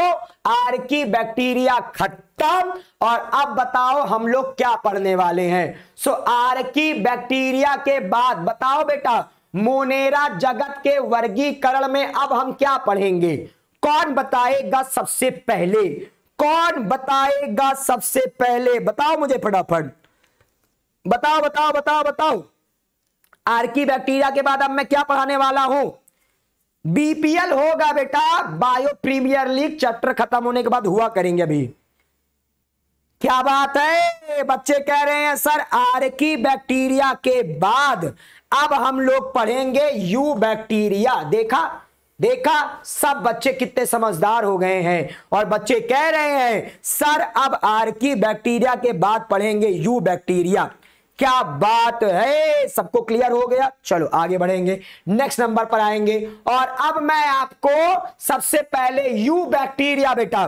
आर की बैक्टीरिया खत्म और अब बताओ हम लोग क्या पढ़ने वाले हैं सो आर की बैक्टीरिया के बाद बताओ बेटा मोनेरा जगत के वर्गीकरण में अब हम क्या पढ़ेंगे कौन बताएगा सबसे पहले कौन बताएगा सबसे पहले बताओ मुझे फटाफट बताओ बताओ बताओ बताओ आर्की बैक्टीरिया के बाद अब मैं क्या पढ़ाने वाला हूं बीपीएल होगा बेटा बायो प्रीमियर लीग चैप्टर खत्म होने के बाद हुआ करेंगे अभी क्या बात है बच्चे कह रहे हैं सर आर की बैक्टीरिया के बाद अब हम लोग पढ़ेंगे यू बैक्टीरिया देखा देखा सब बच्चे कितने समझदार हो गए हैं और बच्चे कह रहे हैं सर अब आर की बैक्टीरिया के बाद पढ़ेंगे यू बैक्टीरिया क्या बात है सबको क्लियर हो गया चलो आगे बढ़ेंगे नेक्स्ट नंबर पर आएंगे और अब मैं आपको सबसे पहले यू बैक्टीरिया बेटा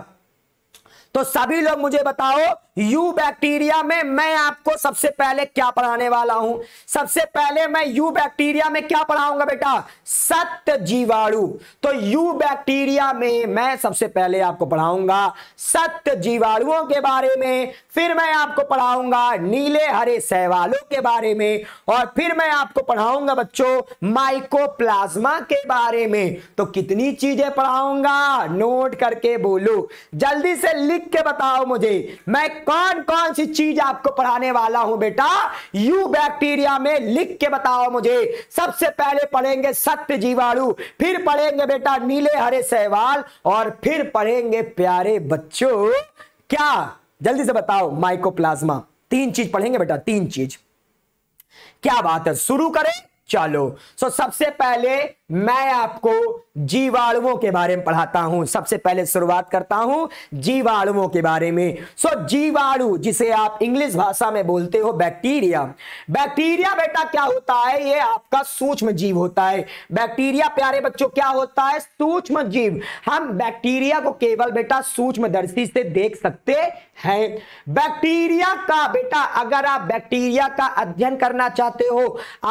तो सभी लोग मुझे बताओ यू बैक्टीरिया में मैं आपको सबसे पहले क्या पढ़ाने वाला हूं सबसे पहले मैं यू बैक्टीरिया में क्या पढ़ाऊंगा बेटा सत्य जीवाणु तो यू बैक्टीरिया में मैं सबसे पहले आपको पढ़ाऊंगा सत्य जीवाणुओं के बारे में फिर मैं आपको पढ़ाऊंगा नीले हरे सहवालों के बारे में और फिर मैं आपको पढ़ाऊंगा बच्चों माइको के बारे में तो कितनी चीजें पढ़ाऊंगा नोट करके बोलो जल्दी से लिख लिख के बताओ मुझे मैं कौन कौन सी चीज आपको पढ़ाने वाला हूं बेटा यू बैक्टीरिया में लिख के बताओ मुझे सबसे पहले पढ़ेंगे सत्य जीवाणु फिर पढ़ेंगे बेटा नीले हरे सहवाल और फिर पढ़ेंगे प्यारे बच्चों क्या जल्दी से बताओ माइकोप्लाज्मा तीन चीज पढ़ेंगे बेटा तीन चीज क्या बात है शुरू करें चलो सो सबसे पहले मैं आपको जीवाणुओं के बारे में पढ़ाता हूं सबसे पहले शुरुआत करता हूं जीवाणुओं के बारे में सो so, जीवाणु जिसे आप इंग्लिश भाषा में बोलते हो बैक्टीरिया बैक्टीरिया बेटा क्या होता है ये आपका सूक्ष्म जीव होता है बैक्टीरिया प्यारे बच्चों क्या होता है सूक्ष्म जीव हम बैक्टीरिया को केवल बेटा सूक्ष्म दर्शी से देख सकते हैं बैक्टीरिया का बेटा अगर आप बैक्टीरिया का अध्ययन करना चाहते हो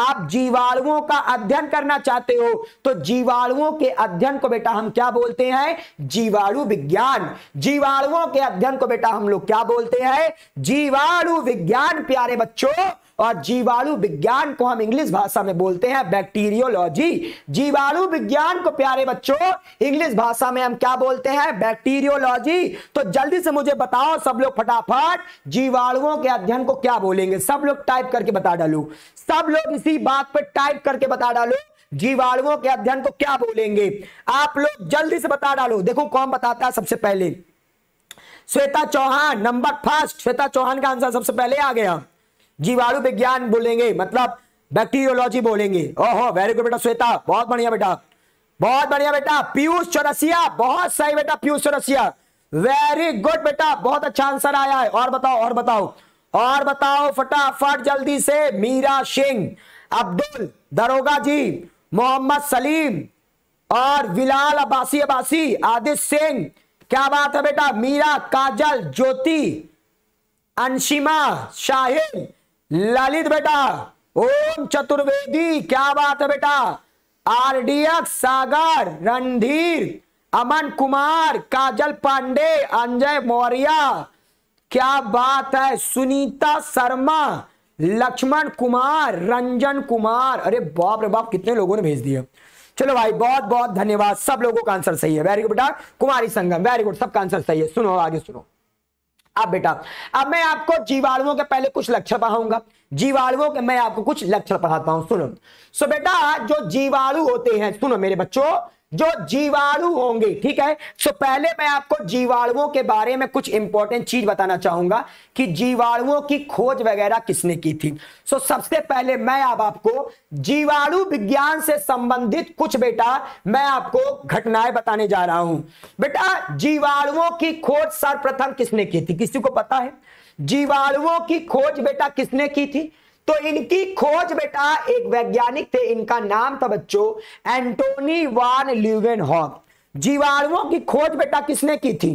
आप जीवाणुओं का अध्ययन करना चाहते हो तो जीवाणुओं के अध्ययन को बेटा हम क्या बोलते हैं जीवाणु विज्ञान जीवाणुओं के अध्ययन को बेटा हम लोग क्या बोलते हैं जीवाणु विज्ञान प्यारे बच्चों और जीवाणु विज्ञान को हम इंग्लिश भाषा में बोलते हैं बैक्टीरियोलॉजी जीवाणु विज्ञान को प्यारे बच्चों इंग्लिश भाषा में हम क्या बोलते हैं बैक्टीरियोलॉजी तो जल्दी से मुझे बताओ सब लोग फटाफट जीवाणुओं के अध्ययन को क्या बोलेंगे सब लोग टाइप करके बता डालो सब लोग इसी बात पर टाइप करके बता डालू जीवाणुओं के अध्ययन को क्या बोलेंगे आप लोग जल्दी से बता डालो देखो कौन बताता है सबसे पहले श्वेता चौहान नंबर फर्स्ट श्वेता चौहान का आंसर सबसे पहले आ गया जीवाणु विज्ञान बोलेंगे मतलब बैक्टीरियोलॉजी बोलेंगे ओहो वेरी गुड बेटा श्वेता बहुत बढ़िया बेटा बहुत बढ़िया बेटा पीयूष चौरसिया बहुत सही बेटा पीयूष चौरसिया वेरी गुड बेटा बहुत अच्छा आंसर आया है और बताओ और बताओ और बताओ फटाफट जल्दी से मीरा सिंह अब्दुल दरोगा जी मोहम्मद सलीम और विलाल अबासी अबासी आदित्य सिंह क्या बात है बेटा मीरा काजल ज्योति अंशिमा शाहिद ललित बेटा ओम चतुर्वेदी क्या बात है बेटा आरडीएक्स सागर रणधीर अमन कुमार काजल पांडे अंजय मौर्या क्या बात है सुनीता शर्मा लक्ष्मण कुमार रंजन कुमार अरे बाप रे बाप कितने लोगों ने भेज दिया चलो भाई बहुत बहुत धन्यवाद सब लोगों का आंसर सही है वेरी गुड बेटा कुमारी संगम वेरी गुड सबका आंसर सही है सुनो आगे सुनो अब बेटा अब मैं आपको जीवाणुओं के पहले कुछ लक्षण पढ़ाऊंगा जीवाणुओं के मैं आपको कुछ लक्षण पढ़ाता हूं सुनो सो बेटा जो जीवाणु होते हैं सुनो मेरे बच्चों जो जीवाणु होंगे ठीक है सो पहले मैं आपको जीवाणुओं के बारे में कुछ इंपॉर्टेंट चीज बताना चाहूंगा कि जीवाणुओं की खोज वगैरह किसने की थी सो सबसे पहले मैं अब आपको जीवाणु विज्ञान से संबंधित कुछ बेटा मैं आपको घटनाएं बताने जा रहा हूं बेटा जीवाणुओं की खोज सर्वप्रथम किसने की थी किसी को पता है जीवाणुओं की खोज बेटा किसने की थी तो इनकी खोज बेटा एक वैज्ञानिक थे इनका नाम था बच्चों एंटोनी वान ल्यूवेन हॉक जीवाणुओं की खोज बेटा किसने की थी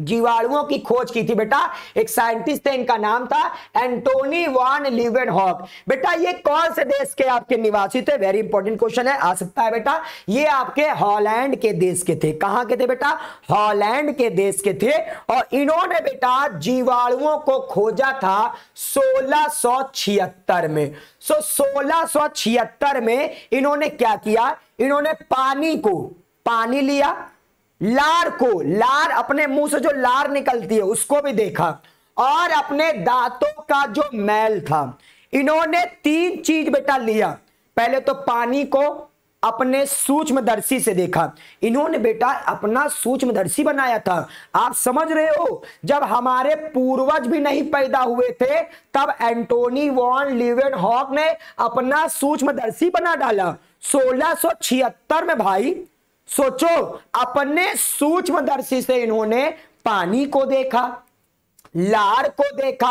जीवाणुओं की खोज की थी बेटा एक साइंटिस्ट थे इनका नाम था एंटोनी वॉन लिवन हॉक बेटा ये कौन से देश के आपके निवासी थे वेरी इंपॉर्टेंट क्वेश्चन है आ सकता है बेटा ये आपके हॉलैंड के देश के थे कहा के थे बेटा हॉलैंड के देश के थे और इन्होंने बेटा जीवाणुओं को खोजा था सोलह में सो सोलह में इन्होंने क्या किया इन्होंने पानी को पानी लिया लार को लार अपने मुंह से जो लार निकलती है उसको भी देखा और अपने दांतों का जो मैल था इन्होंने तीन चीज बेटा लिया पहले तो पानी को अपने सूक्ष्मदर्शी से देखा इन्होंने बेटा अपना सूक्ष्मदर्शी बनाया था आप समझ रहे हो जब हमारे पूर्वज भी नहीं पैदा हुए थे तब एंटोनी वॉन लिवेन हॉक ने अपना सूक्ष्मदर्शी बना डाला छिहत्तर में भाई सोचो अपने सूक्ष्मदर्शी से इन्होंने पानी को देखा लार को देखा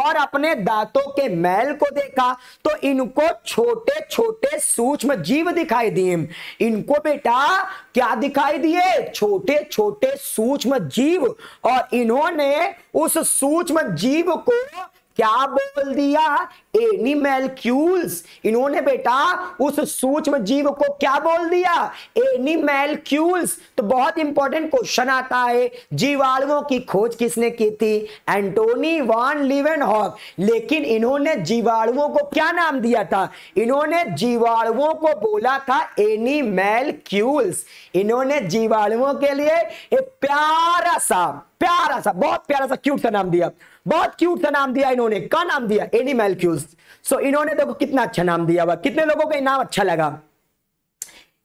और अपने दांतों के मैल को देखा तो इनको छोटे छोटे सूक्ष्म जीव दिखाई दिए इनको बेटा क्या दिखाई दिए छोटे छोटे सूक्ष्म जीव और इन्होंने उस सूक्ष्म जीव को क्या बोल दिया एनिमेलक्यूल्स इन्होंने बेटा उस सूक्ष्म जीव को क्या बोल दिया एनिमेलक्यूल्स तो बहुत इंपॉर्टेंट क्वेश्चन आता है जीवाणुओं की खोज किसने की थी एंटोनी वॉन लिवेन हॉक लेकिन इन्होंने जीवाणुओं को क्या नाम दिया था इन्होंने जीवाणुओं को बोला था एनिमेलक्यूल्स इन्होंने जीवाणुओं के लिए एक प्यारा सा प्यारा सा बहुत प्यारा सा क्यूट सा नाम दिया बहुत क्यूट सा नाम दिया इन्होंने क्या नाम दिया एनिमेलक्यूल्स सो इन्होंने देखो कितना अच्छा नाम दिया हुआ कितने लोगों को ये नाम अच्छा लगा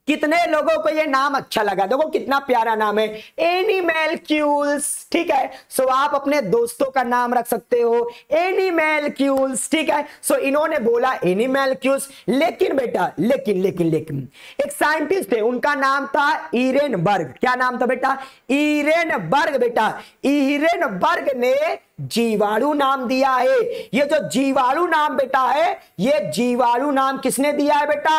कितने लोगों को ये नाम अच्छा लगा देखो कितना प्यारा नाम है एनिमेल क्यूल्स ठीक है सो आप अपने दोस्तों का नाम रख सकते हो एनिमेल क्यूल्स ठीक है सो इन्होंने बोला एनिमेल क्यूल्स लेकिन बेटा लेकिन लेकिन लेकिन एक साइंटिस्ट है उनका नाम था इरेनबर्ग क्या नाम था बेटा इरेनबर्ग बेटा इरेनबर्ग ने जीवाणु नाम दिया है ये जो जीवाणु नाम बेटा है ये जीवाणु नाम किसने दिया है बेटा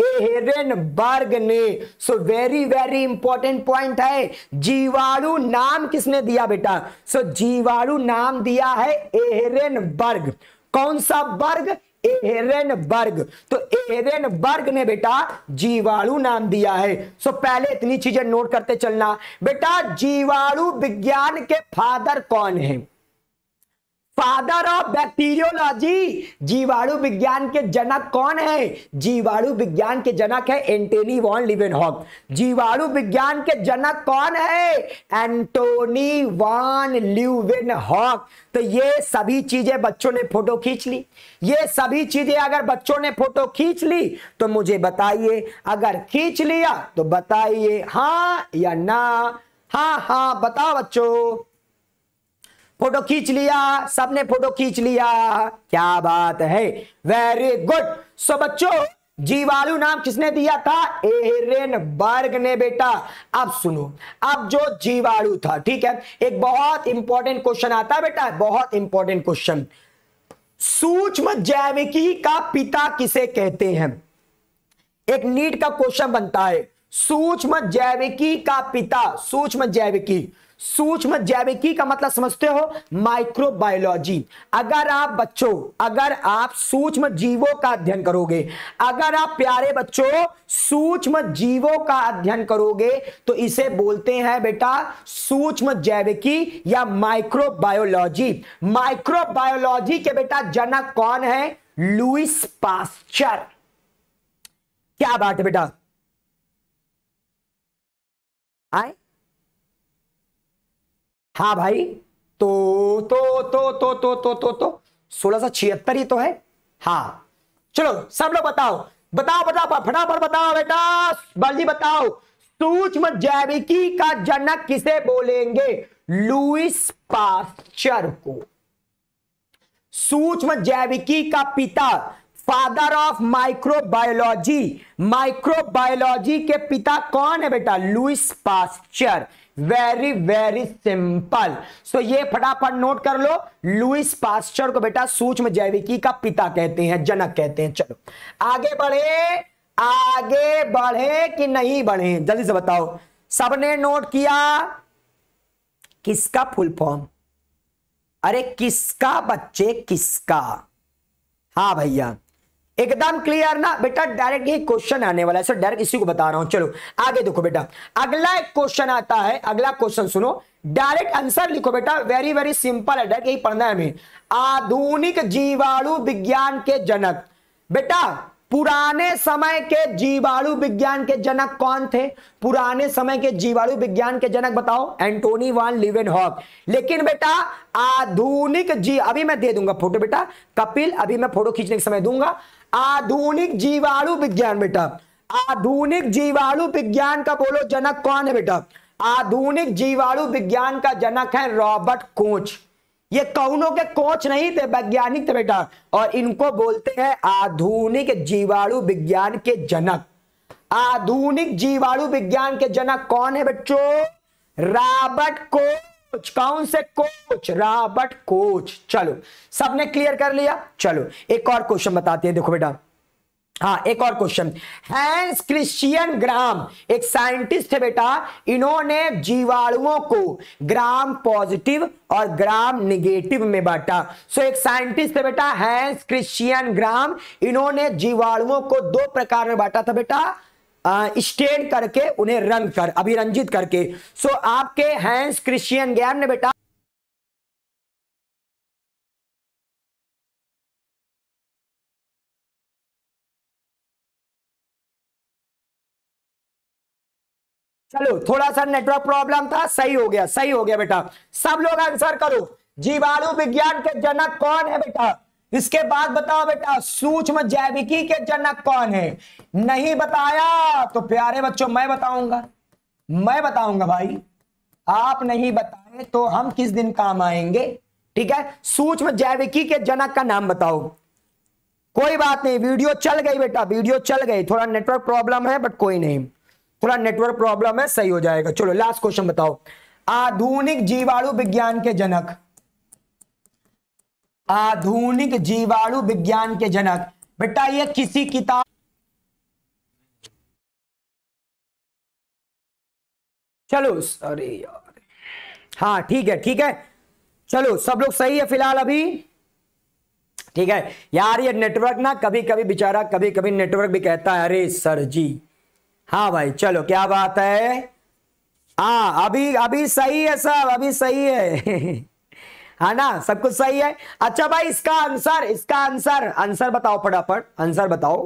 एहरेन बर्ग ने so very very important point है जीवाणु नाम किसने दिया बेटा सो जीवाणु नाम दिया है एहरेन बर्ग कौन सा बर्ग एहरेन बर्ग तो एहरेन बर्ग ने बेटा जीवाणु नाम दिया है सो पहले इतनी चीजें नोट करते चलना बेटा जीवाणु विज्ञान के फादर कौन है फादर ऑफ बैक्टीरियोलॉजी जीवाणु विज्ञान के जनक कौन है जीवाणु विज्ञान के जनक है एंटोनी वॉन लिवेनहॉक जीवाणु विज्ञान के जनक कौन है एंटोनी वॉन लिवेनहॉक तो ये सभी चीजें बच्चों ने फोटो खींच ली ये सभी चीजें अगर बच्चों ने फोटो खींच ली तो मुझे बताइए अगर खींच लिया तो बताइए हाँ या ना हाँ हाँ बताओ बच्चों फोटो खींच लिया सबने फोटो खींच लिया क्या बात है वेरी गुड सो बच्चों जीवालु नाम किसने दिया था बर्ग ने बेटा अब सुनो अब जो जीवाणु था ठीक है एक बहुत इंपॉर्टेंट क्वेश्चन आता है बेटा बहुत इंपॉर्टेंट क्वेश्चन सूक्ष्म जैविकी का पिता किसे कहते हैं एक नीट का क्वेश्चन बनता है सूक्ष्म जैविकी का पिता सूक्ष्म जैविकी सूक्ष्म जैविकी का मतलब समझते हो माइक्रोबायोलॉजी अगर आप बच्चों अगर आप सूक्ष्म जीवों का अध्ययन करोगे अगर आप प्यारे बच्चों सूक्ष्म जीवों का अध्ययन करोगे तो इसे बोलते हैं बेटा सूक्ष्म जैविकी या माइक्रोबायोलॉजी माइक्रोबायोलॉजी के बेटा जनक कौन है लुइस पास्चर क्या बात है बेटा आए हा भाई तो तो तो तो तो तो तो तो सोलह सौ छिहत्तर ही तो है हा चलो सब लोग बताओ बताओ बताओ फटाफट बताओ बेटा जी बताओ सूक्ष्म जैविकी का जनक किसे बोलेंगे लुइस पास्चर को सूक्ष्म जैविकी का पिता फादर ऑफ माइक्रोबायोलॉजी माइक्रोबायोलॉजी के पिता कौन है बेटा Louis Pasteur very very simple so ये फटाफट नोट कर लो लुइस पास्चर को बेटा सूक्ष्म जैविकी का पिता कहते हैं जनक कहते हैं चलो आगे बढ़े आगे बढ़े कि नहीं बढ़े जल्दी से बताओ सबने नोट किया किसका फुल फॉर्म अरे किसका बच्चे किसका हाँ भैया एकदम क्लियर ना बेटा डायरेक्ट ये क्वेश्चन आने वाला है सर डायरेक्ट इसी को बता रहा हूं चलो आगे देखो बेटा अगला एक क्वेश्चन आता है अगला क्वेश्चन सुनो डायरेक्ट आंसर लिखो बेटा वेरी वेरी सिंपल है डायरेक्ट यही पढ़ना है हमें आधुनिक जीवाणु विज्ञान के जनक बेटा पुराने समय के जीवाणु विज्ञान के जनक कौन थे पुराने समय के जीवाणु विज्ञान के जनक बताओ एंटोनी वन लिवेन हॉक लेकिन बेटा आधुनिक जी अभी मैं दे दूंगा फोटो बेटा कपिल अभी मैं फोटो खींचने के समय दूंगा आधुनिक जीवाणु विज्ञान बेटा आधुनिक जीवाणु विज्ञान का बोलो जनक कौन है बेटा आधुनिक जीवाणु विज्ञान का जनक है रॉबर्ट कोच ये कौनों के कोच नहीं थे वैज्ञानिक थे बेटा और इनको बोलते हैं आधुनिक जीवाणु विज्ञान के जनक आधुनिक जीवाणु विज्ञान के जनक कौन है बच्चों रॉबर्ट कोच कौन से कोच रॉबर्ट कोच चलो सबने क्लियर कर लिया चलो एक और क्वेश्चन बताते हैं देखो बेटा हाँ एक और क्वेश्चन हैंस क्रिश्चियन ग्राम एक साइंटिस्ट है बेटा इन्होंने जीवाणुओं को ग्राम पॉजिटिव और ग्राम निगेटिव में बांटा सो एक साइंटिस्ट है बेटा हैंस क्रिश्चियन ग्राम इन्होंने जीवाणुओं को दो प्रकार में बांटा था बेटा स्टेन करके उन्हें रंग कर अभिरंजित करके सो आपके हैंस क्रिश्चियन ग्राम ने बेटा चलो थोड़ा सा नेटवर्क प्रॉब्लम था सही हो गया सही हो गया बेटा सब लोग आंसर करो जीवाणु विज्ञान के जनक कौन है बेटा इसके बाद बताओ बेटा सूक्ष्म जैविकी के जनक कौन है नहीं बताया तो प्यारे बच्चों मैं बताऊंगा मैं बताऊंगा भाई आप नहीं बताए तो हम किस दिन काम आएंगे ठीक है सूक्ष्म जैविकी के जनक का नाम बताओ कोई बात नहीं वीडियो चल गई बेटा वीडियो चल गई थोड़ा नेटवर्क प्रॉब्लम है बट कोई नहीं थोड़ा नेटवर्क प्रॉब्लम है सही हो जाएगा चलो लास्ट क्वेश्चन बताओ आधुनिक जीवाणु विज्ञान के जनक आधुनिक जीवाणु विज्ञान के जनक बेटा ये किसी किताब चलो अरे यार हाँ ठीक है ठीक है चलो सब लोग सही है फिलहाल अभी ठीक है यार ये नेटवर्क ना कभी कभी बेचारा कभी कभी नेटवर्क भी कहता है अरे सर जी हाँ भाई चलो क्या बात है आ, हाँ, अभी अभी सही है सब अभी सही है है हाँ ना सब कुछ सही है अच्छा भाई इसका आंसर इसका आंसर आंसर बताओ फटाफट आंसर बताओ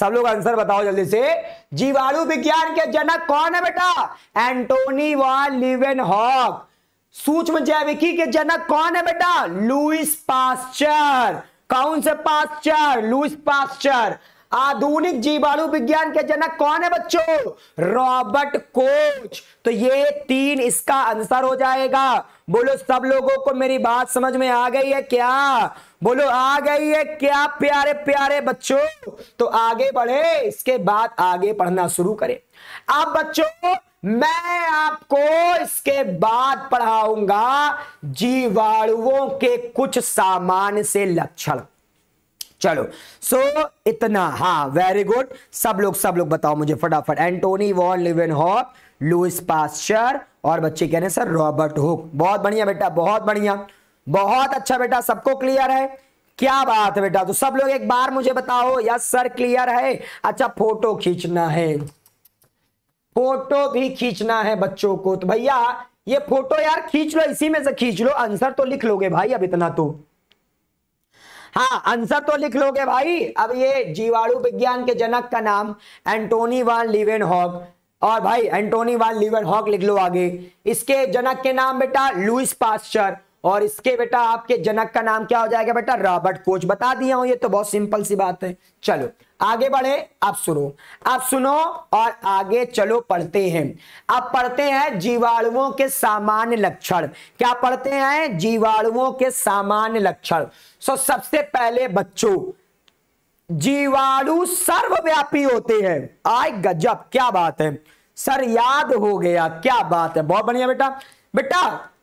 सब लोग आंसर बताओ जल्दी से जीवाणु विज्ञान के जनक कौन है बेटा एंटोनी वॉन लिवेन हॉक सूक्ष्म जैविकी के जनक कौन है बेटा लुइस पास्चर कौन से पास्चर लुइस पास्चर आधुनिक जीवाणु विज्ञान के जनक कौन है बच्चों रॉबर्ट कोच तो ये तीन इसका आंसर हो जाएगा बोलो सब लोगों को मेरी बात समझ में आ गई है क्या बोलो आ गई है क्या प्यारे प्यारे बच्चों तो आगे बढ़े इसके बाद आगे पढ़ना शुरू करें अब बच्चों मैं आपको इसके बाद पढ़ाऊंगा जीवाणुओं के कुछ सामान्य से लक्षण चलो सो so, इतना हाँ वेरी गुड सब लोग सब लोग बताओ मुझे फटाफट Antonie van Leeuwenhoek Louis Pasteur और बच्चे कह रहे हैं सर रॉबर्ट हुक बहुत बढ़िया बेटा बहुत बढ़िया बहुत अच्छा बेटा सबको क्लियर है क्या बात है बेटा तो सब लोग एक बार मुझे बताओ यस सर क्लियर है अच्छा फोटो खींचना है फोटो भी खींचना है बच्चों को तो भैया ये फोटो यार खींच लो इसी में से खींच लो आंसर तो लिख लोगे भाई अब इतना तो हाँ आंसर तो लिख लोगे भाई अब ये जीवाणु विज्ञान के जनक का नाम एंटोनी वाल लिवेन हॉक और भाई एंटोनी वाल लिवेन हॉक लिख लो आगे इसके जनक के नाम बेटा लुइस पास्चर और इसके बेटा आपके जनक का नाम क्या हो जाएगा बेटा रॉबर्ट कोच बता दिया हूं ये तो बहुत सिंपल सी बात है चलो आगे बढ़े आप सुनो आप सुनो और आगे चलो पढ़ते हैं अब पढ़ते हैं जीवाणुओं के सामान्य लक्षण क्या पढ़ते हैं जीवाणुओं के सामान्य लक्षण सो सबसे पहले बच्चों जीवाणु सर्वव्यापी होते हैं आय गजब क्या बात है सर याद हो गया क्या बात है बहुत बढ़िया बेटा बेटा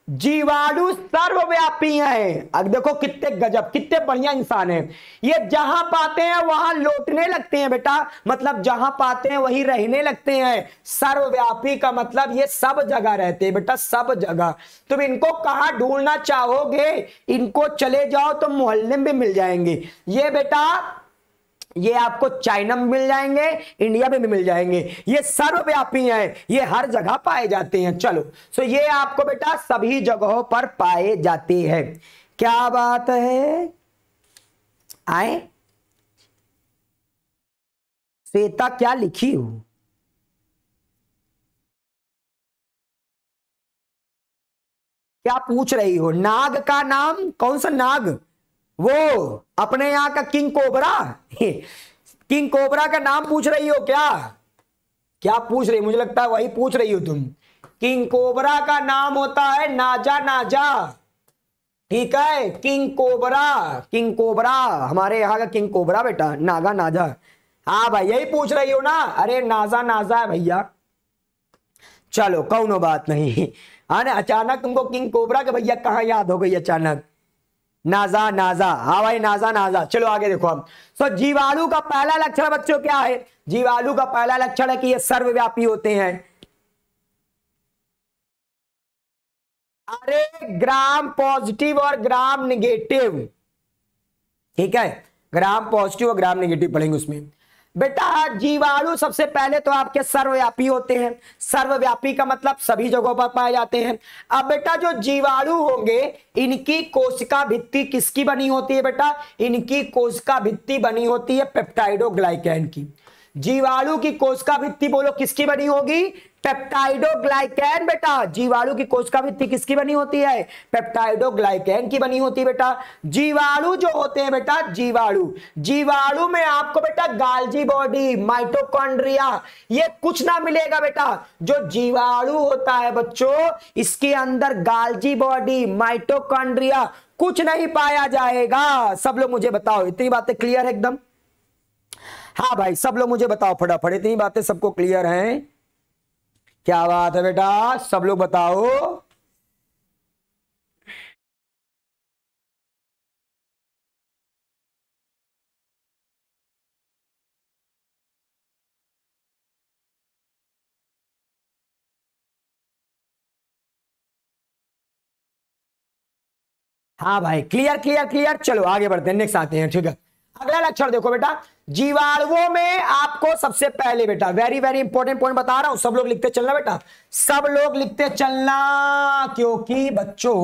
जीवाणु सर्वव्यापी हैं अब देखो कितने गजब कितने बढ़िया इंसान है ये जहां पाते हैं वहां लौटने लगते हैं बेटा मतलब जहां पाते हैं वहीं रहने लगते हैं सर्वव्यापी का मतलब ये सब जगह रहते हैं बेटा सब जगह तुम इनको कहा ढूंढना चाहोगे इनको चले जाओ तो मोहल्ले में मिल जाएंगे ये बेटा ये आपको चाइना में मिल जाएंगे इंडिया में भी मिल जाएंगे ये सर्वव्यापी हैं ये हर जगह पाए जाते हैं चलो सो ये आपको बेटा सभी जगहों पर पाए जाते हैं क्या बात है आए श्वेता क्या लिखी हूं क्या पूछ रही हो नाग का नाम कौन सा नाग वो अपने यहां का किंग कोबरा किंग कोबरा का नाम पूछ रही हो क्या क्या पूछ रही मुझे लगता है वही पूछ रही हो तुम किंग कोबरा का नाम होता है नाजा नाजा ठीक है किंग कोबरा किंग कोबरा हमारे यहाँ का किंग कोबरा बेटा नागा नाजा हाँ भाई यही पूछ रही हो ना अरे नाजा नाजा है भैया चलो कौनो बात नहीं अरे हाँ अचानक तुमको किंग कोबरा के भैया कहा याद हो गई अचानक नाजा नाजा हाँ भाई नाजा नाजा चलो आगे देखो हम सो जीवाणु का पहला लक्षण बच्चों क्या है जीवाणु का पहला लक्षण है कि ये सर्वव्यापी होते हैं अरे ग्राम पॉजिटिव और ग्राम निगेटिव ठीक है ग्राम पॉजिटिव और ग्राम निगेटिव पढ़ेंगे उसमें बेटा जीवाणु सबसे पहले तो आपके सर्वव्यापी होते हैं सर्वव्यापी का मतलब सभी जगहों पर पाए जाते हैं अब बेटा जो जीवाणु होंगे इनकी कोशिका भित्ति किसकी बनी होती है बेटा इनकी कोशिका भित्ति बनी होती है पेप्टाइडोग्लाइकैन की जीवाणु की कोशिका भित्ति बोलो किसकी बनी होगी पेप्टाइडोग्लाइकैन बेटा जीवाणु की कोशिका भित्ति किसकी बनी होती है पेप्टाइडोग्लाइकैन की बनी होती है बेटा जीवाणु जो होते हैं बेटा जीवाणु जीवाणु में आपको बेटा गाल्जी बॉडी माइटोकॉन्ड्रिया ये कुछ ना मिलेगा बेटा जो जीवाणु होता है बच्चों इसके अंदर गाल्जी बॉडी माइटोकॉन्ड्रिया कुछ नहीं पाया जाएगा सब लोग मुझे बताओ इतनी बातें क्लियर है एकदम हाँ भाई सब लोग मुझे बताओ फटाफट इतनी बातें सबको क्लियर हैं क्या बात है बेटा सब लोग बताओ हाँ भाई क्लियर क्लियर क्लियर चलो आगे बढ़ते हैं नेक्स्ट आते हैं ठीक है अगला लक्षण देखो बेटा जीवाणुओं में आपको सबसे पहले बेटा वेरी वेरी इंपॉर्टेंट पॉइंट बता रहा हूं सब लोग लिखते चलना बेटा सब लोग लिखते चलना क्योंकि बच्चों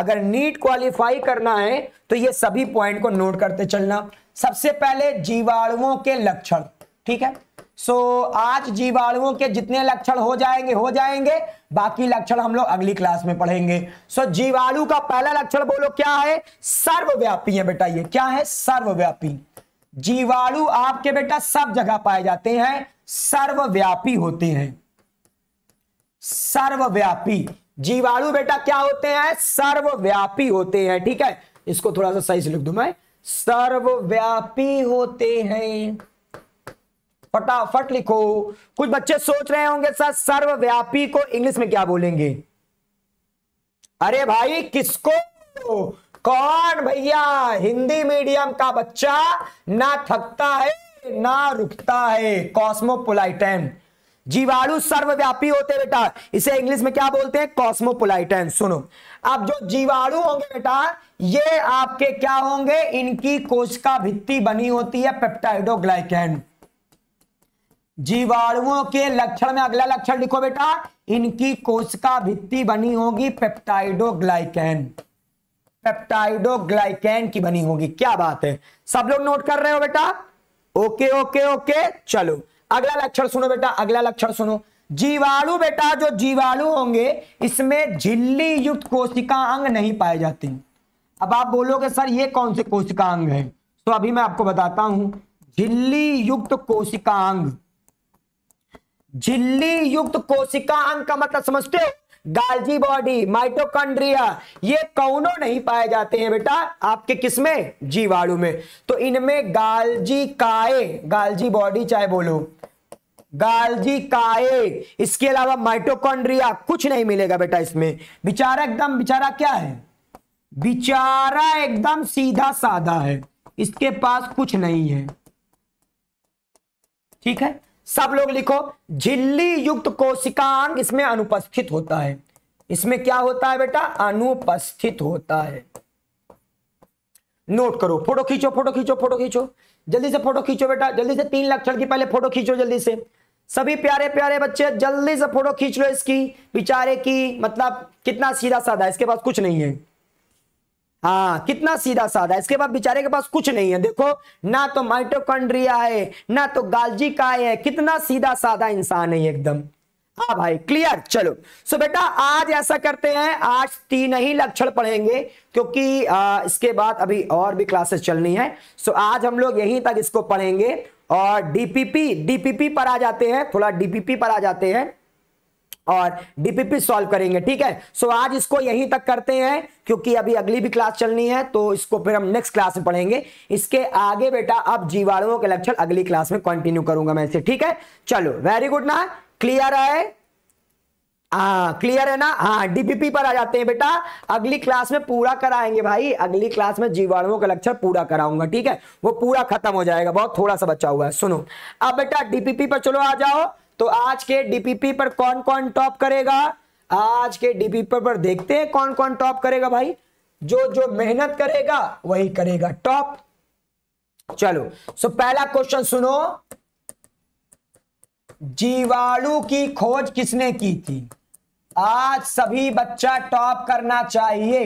अगर नीट क्वालिफाई करना है तो ये सभी पॉइंट को नोट करते चलना सबसे पहले जीवाणुओं के लक्षण ठीक है सो so, आज जीवाणुओं के जितने लक्षण हो जाएंगे हो जाएंगे बाकी लक्षण हम लोग अगली क्लास में पढ़ेंगे सो so, जीवाणु का पहला लक्षण बोलो क्या है सर्वव्यापी है बेटा ये क्या है सर्वव्यापी जीवाणु आपके बेटा सब जगह पाए जाते हैं सर्वव्यापी होते हैं सर्वव्यापी जीवाणु बेटा क्या होते हैं सर्वव्यापी होते हैं ठीक है इसको थोड़ा सा सही से लिख दू मैं सर्वव्यापी होते हैं फटाफट लिखो कुछ बच्चे सोच रहे होंगे सर सर्वव्यापी को इंग्लिश में क्या बोलेंगे अरे भाई किसको कौन भैया हिंदी मीडियम का बच्चा ना थकता है ना रुकता है कॉस्मोपोलाइटन जीवाणु सर्वव्यापी होते बेटा इसे इंग्लिश में क्या बोलते हैं कॉस्मोपोलाइटन सुनो अब जो जीवाणु होंगे बेटा ये आपके क्या होंगे इनकी कोशिका भित्ति बनी होती है पेप्टाइडोग्लाइकैन जीवाणुओं के लक्षण में अगला लक्षण लिखो बेटा इनकी कोशिका भित्ति बनी होगी पेप्टाइडोग्लाइकैन पेप्टाइडोग्लाइकैन की बनी होगी क्या बात है सब लोग नोट कर रहे हो बेटा ओके ओके ओके चलो अगला लक्षण सुनो बेटा अगला लक्षण सुनो जीवाणु बेटा जो जीवाणु होंगे इसमें झिल्ली युक्त कोशिका अंग नहीं पाए जाते अब आप बोलोगे सर ये कौन से कोशिका अंग है तो अभी मैं आपको बताता हूं झिल्ली युक्त कोशिका अंग झिल्ली युक्त कोशिका अंग का मतलब समझते हो गाल्जी बॉडी माइटोकॉन्ड्रिया ये कौनों नहीं पाए जाते हैं बेटा आपके किसमें जीवाणु में तो इनमें गाल्जी काए गाल्जी बॉडी चाहे बोलो गालजी काए इसके अलावा माइटोकॉन्ड्रिया कुछ नहीं मिलेगा बेटा इसमें बिचारा एकदम बिचारा क्या है बिचारा एकदम सीधा साधा है इसके पास कुछ नहीं है ठीक है सब लोग लिखो झिल्ली युक्त कोशिकांग इसमें अनुपस्थित होता है इसमें क्या होता है बेटा अनुपस्थित होता है नोट करो फोटो खींचो फोटो खींचो फोटो खींचो जल्दी से फोटो खींचो बेटा जल्दी से तीन लक्षण की पहले फोटो खींचो जल्दी से सभी प्यारे प्यारे बच्चे जल्दी से फोटो खींच लो इसकी बिचारे की मतलब कितना सीधा साधा इसके पास कुछ नहीं है हाँ कितना सीधा साधा इसके बाद बेचारे के पास कुछ नहीं है देखो ना तो माइटोकॉन्ड्रिया है ना तो गालजी का है कितना सीधा साधा इंसान है एकदम हाँ भाई क्लियर चलो सो बेटा आज ऐसा करते हैं आज तीन ही लक्षण पढ़ेंगे क्योंकि आ, इसके बाद अभी और भी क्लासेस चलनी है सो आज हम लोग यहीं तक इसको पढ़ेंगे और डीपीपी डीपीपी पर आ जाते हैं थोड़ा डीपीपी पर आ जाते हैं और डीपीपी सॉल्व करेंगे ठीक है सो आज इसको यहीं तक करते हैं क्योंकि अभी अगली भी क्लास चलनी है तो इसको फिर हम नेक्स्ट क्लास में पढ़ेंगे इसके आगे बेटा अब जीवाणुओं के लक्षण अगली क्लास में कंटिन्यू करूंगा मैं इसे ठीक है चलो वेरी गुड ना क्लियर है आ, हाँ, क्लियर है ना हाँ डीपीपी पर आ जाते हैं बेटा अगली क्लास में पूरा कराएंगे भाई अगली क्लास में जीवाणुओं का लक्षण पूरा कराऊंगा ठीक है वो पूरा खत्म हो जाएगा बहुत थोड़ा सा बचा हुआ है सुनो अब बेटा डीपीपी पर चलो आ जाओ तो आज के डीपीपी पर कौन कौन टॉप करेगा आज के डीपीपी पर देखते हैं कौन कौन टॉप करेगा भाई जो जो मेहनत करेगा वही करेगा टॉप चलो सो पहला क्वेश्चन सुनो जीवाणु की खोज किसने की थी आज सभी बच्चा टॉप करना चाहिए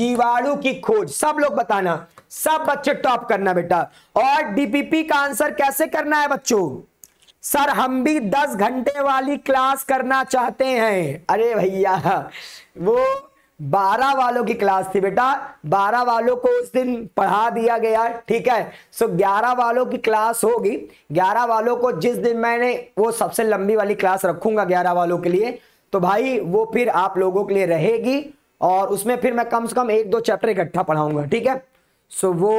जीवाणु की खोज सब लोग बताना सब बच्चे टॉप करना बेटा और डीपीपी का आंसर कैसे करना है बच्चों सर हम भी दस घंटे वाली क्लास करना चाहते हैं अरे भैया वो बारह वालों की क्लास थी बेटा बारह वालों को उस दिन पढ़ा दिया गया ठीक है सो ग्यारह वालों की क्लास होगी ग्यारह वालों को जिस दिन मैंने वो सबसे लंबी वाली क्लास रखूंगा ग्यारह वालों के लिए तो भाई वो फिर आप लोगों के लिए रहेगी और उसमें फिर मैं कम से कम एक दो चैप्टर इकट्ठा पढ़ाऊंगा ठीक है सो वो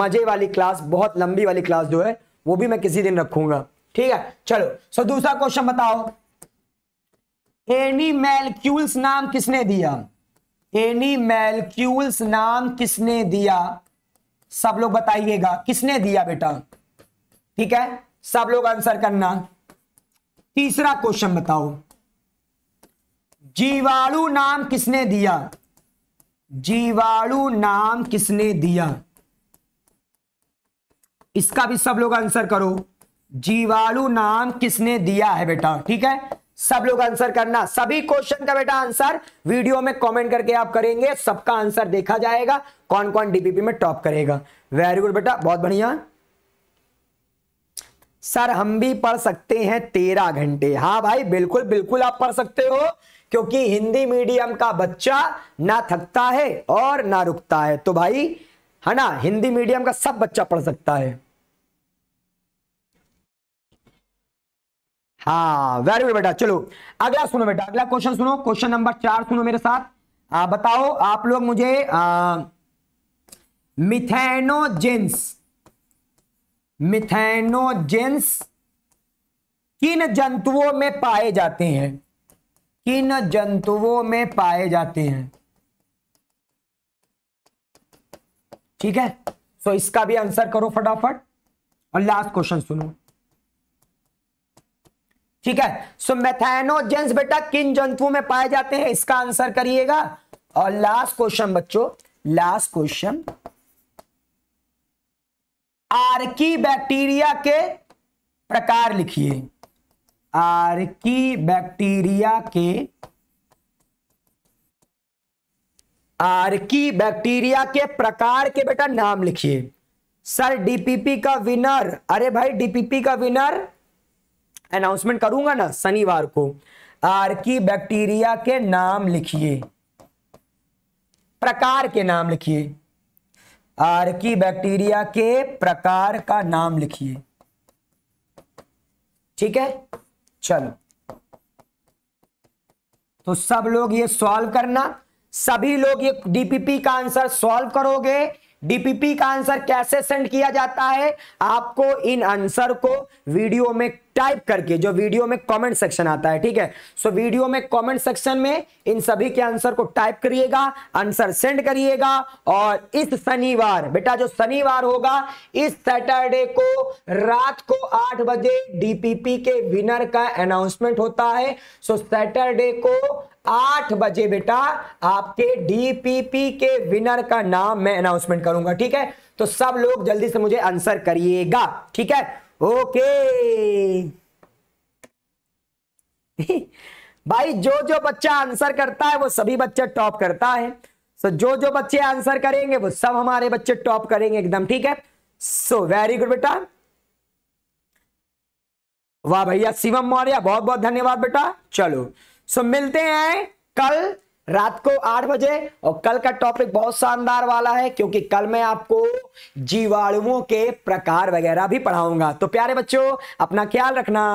मजे वाली क्लास बहुत लंबी वाली क्लास जो है वो भी मैं किसी दिन रखूंगा ठीक है चलो सो दूसरा क्वेश्चन बताओ एनी मैलक्यूल्स नाम किसने दिया एनी मैलक्यूल्स नाम किसने दिया सब लोग बताइएगा किसने दिया बेटा ठीक है सब लोग आंसर करना तीसरा क्वेश्चन बताओ जीवाणु नाम किसने दिया जीवाणु नाम किसने दिया इसका भी सब लोग आंसर करो जीवाणु नाम किसने दिया है बेटा ठीक है सब लोग आंसर करना सभी क्वेश्चन का बेटा आंसर वीडियो में कमेंट करके आप करेंगे सबका आंसर देखा जाएगा कौन कौन डीपीपी में टॉप करेगा वेरी गुड बेटा बहुत बढ़िया सर हम भी पढ़ सकते हैं तेरह घंटे हाँ भाई बिल्कुल बिल्कुल आप पढ़ सकते हो क्योंकि हिंदी मीडियम का बच्चा ना थकता है और ना रुकता है तो भाई है ना हिंदी मीडियम का सब बच्चा पढ़ सकता है हाँ वेरी गुड बेटा चलो अगला सुनो बेटा अगला क्वेश्चन सुनो क्वेश्चन नंबर चार सुनो मेरे साथ आ, बताओ आप लोग मुझे मिथेनोजेंस मिथेनोजेंस किन जंतुओं में पाए जाते हैं किन जंतुओं में पाए जाते हैं ठीक है सो so, इसका भी आंसर करो फटाफट और लास्ट क्वेश्चन सुनो ठीक है सो मैथेनोजेंस बेटा किन जंतुओं में पाए जाते हैं इसका आंसर करिएगा और लास्ट क्वेश्चन बच्चों लास्ट क्वेश्चन आर्की बैक्टीरिया के प्रकार लिखिए आर्की बैक्टीरिया के आर्की बैक्टीरिया के प्रकार के बेटा नाम लिखिए सर डीपीपी का विनर अरे भाई डीपीपी का विनर अनाउंसमेंट करूंगा ना शनिवार को आर्की बैक्टीरिया के नाम लिखिए प्रकार के नाम लिखिए आर्की बैक्टीरिया के प्रकार का नाम लिखिए ठीक है चलो तो सब लोग ये सॉल्व करना सभी लोग ये डीपीपी का आंसर सॉल्व करोगे डीपीपी का आंसर कैसे सेंड किया जाता है आपको इन आंसर को वीडियो में टाइप करके जो वीडियो में कमेंट सेक्शन आता है ठीक है सो so, वीडियो में कमेंट सेक्शन में इन सभी के आंसर को टाइप करिएगा आंसर सेंड करिएगा और इस शनिवार बेटा जो शनिवार होगा इस सैटरडे को रात को आठ बजे डीपीपी के विनर का अनाउंसमेंट होता है सो so, सैटरडे को आठ बजे बेटा आपके डीपीपी के विनर का नाम मैं अनाउंसमेंट करूंगा ठीक है तो सब लोग जल्दी से मुझे आंसर करिएगा ठीक है ओके भाई जो जो बच्चा आंसर करता है वो सभी बच्चे टॉप करता है सो जो जो बच्चे आंसर करेंगे वो सब हमारे बच्चे टॉप करेंगे एकदम ठीक है सो वेरी गुड बेटा वाह भैया शिवम मौर्य बहुत बहुत धन्यवाद बेटा चलो सो मिलते हैं कल रात को आठ बजे और कल का टॉपिक बहुत शानदार वाला है क्योंकि कल मैं आपको जीवाणुओं के प्रकार वगैरह भी पढ़ाऊंगा तो प्यारे बच्चों अपना ख्याल रखना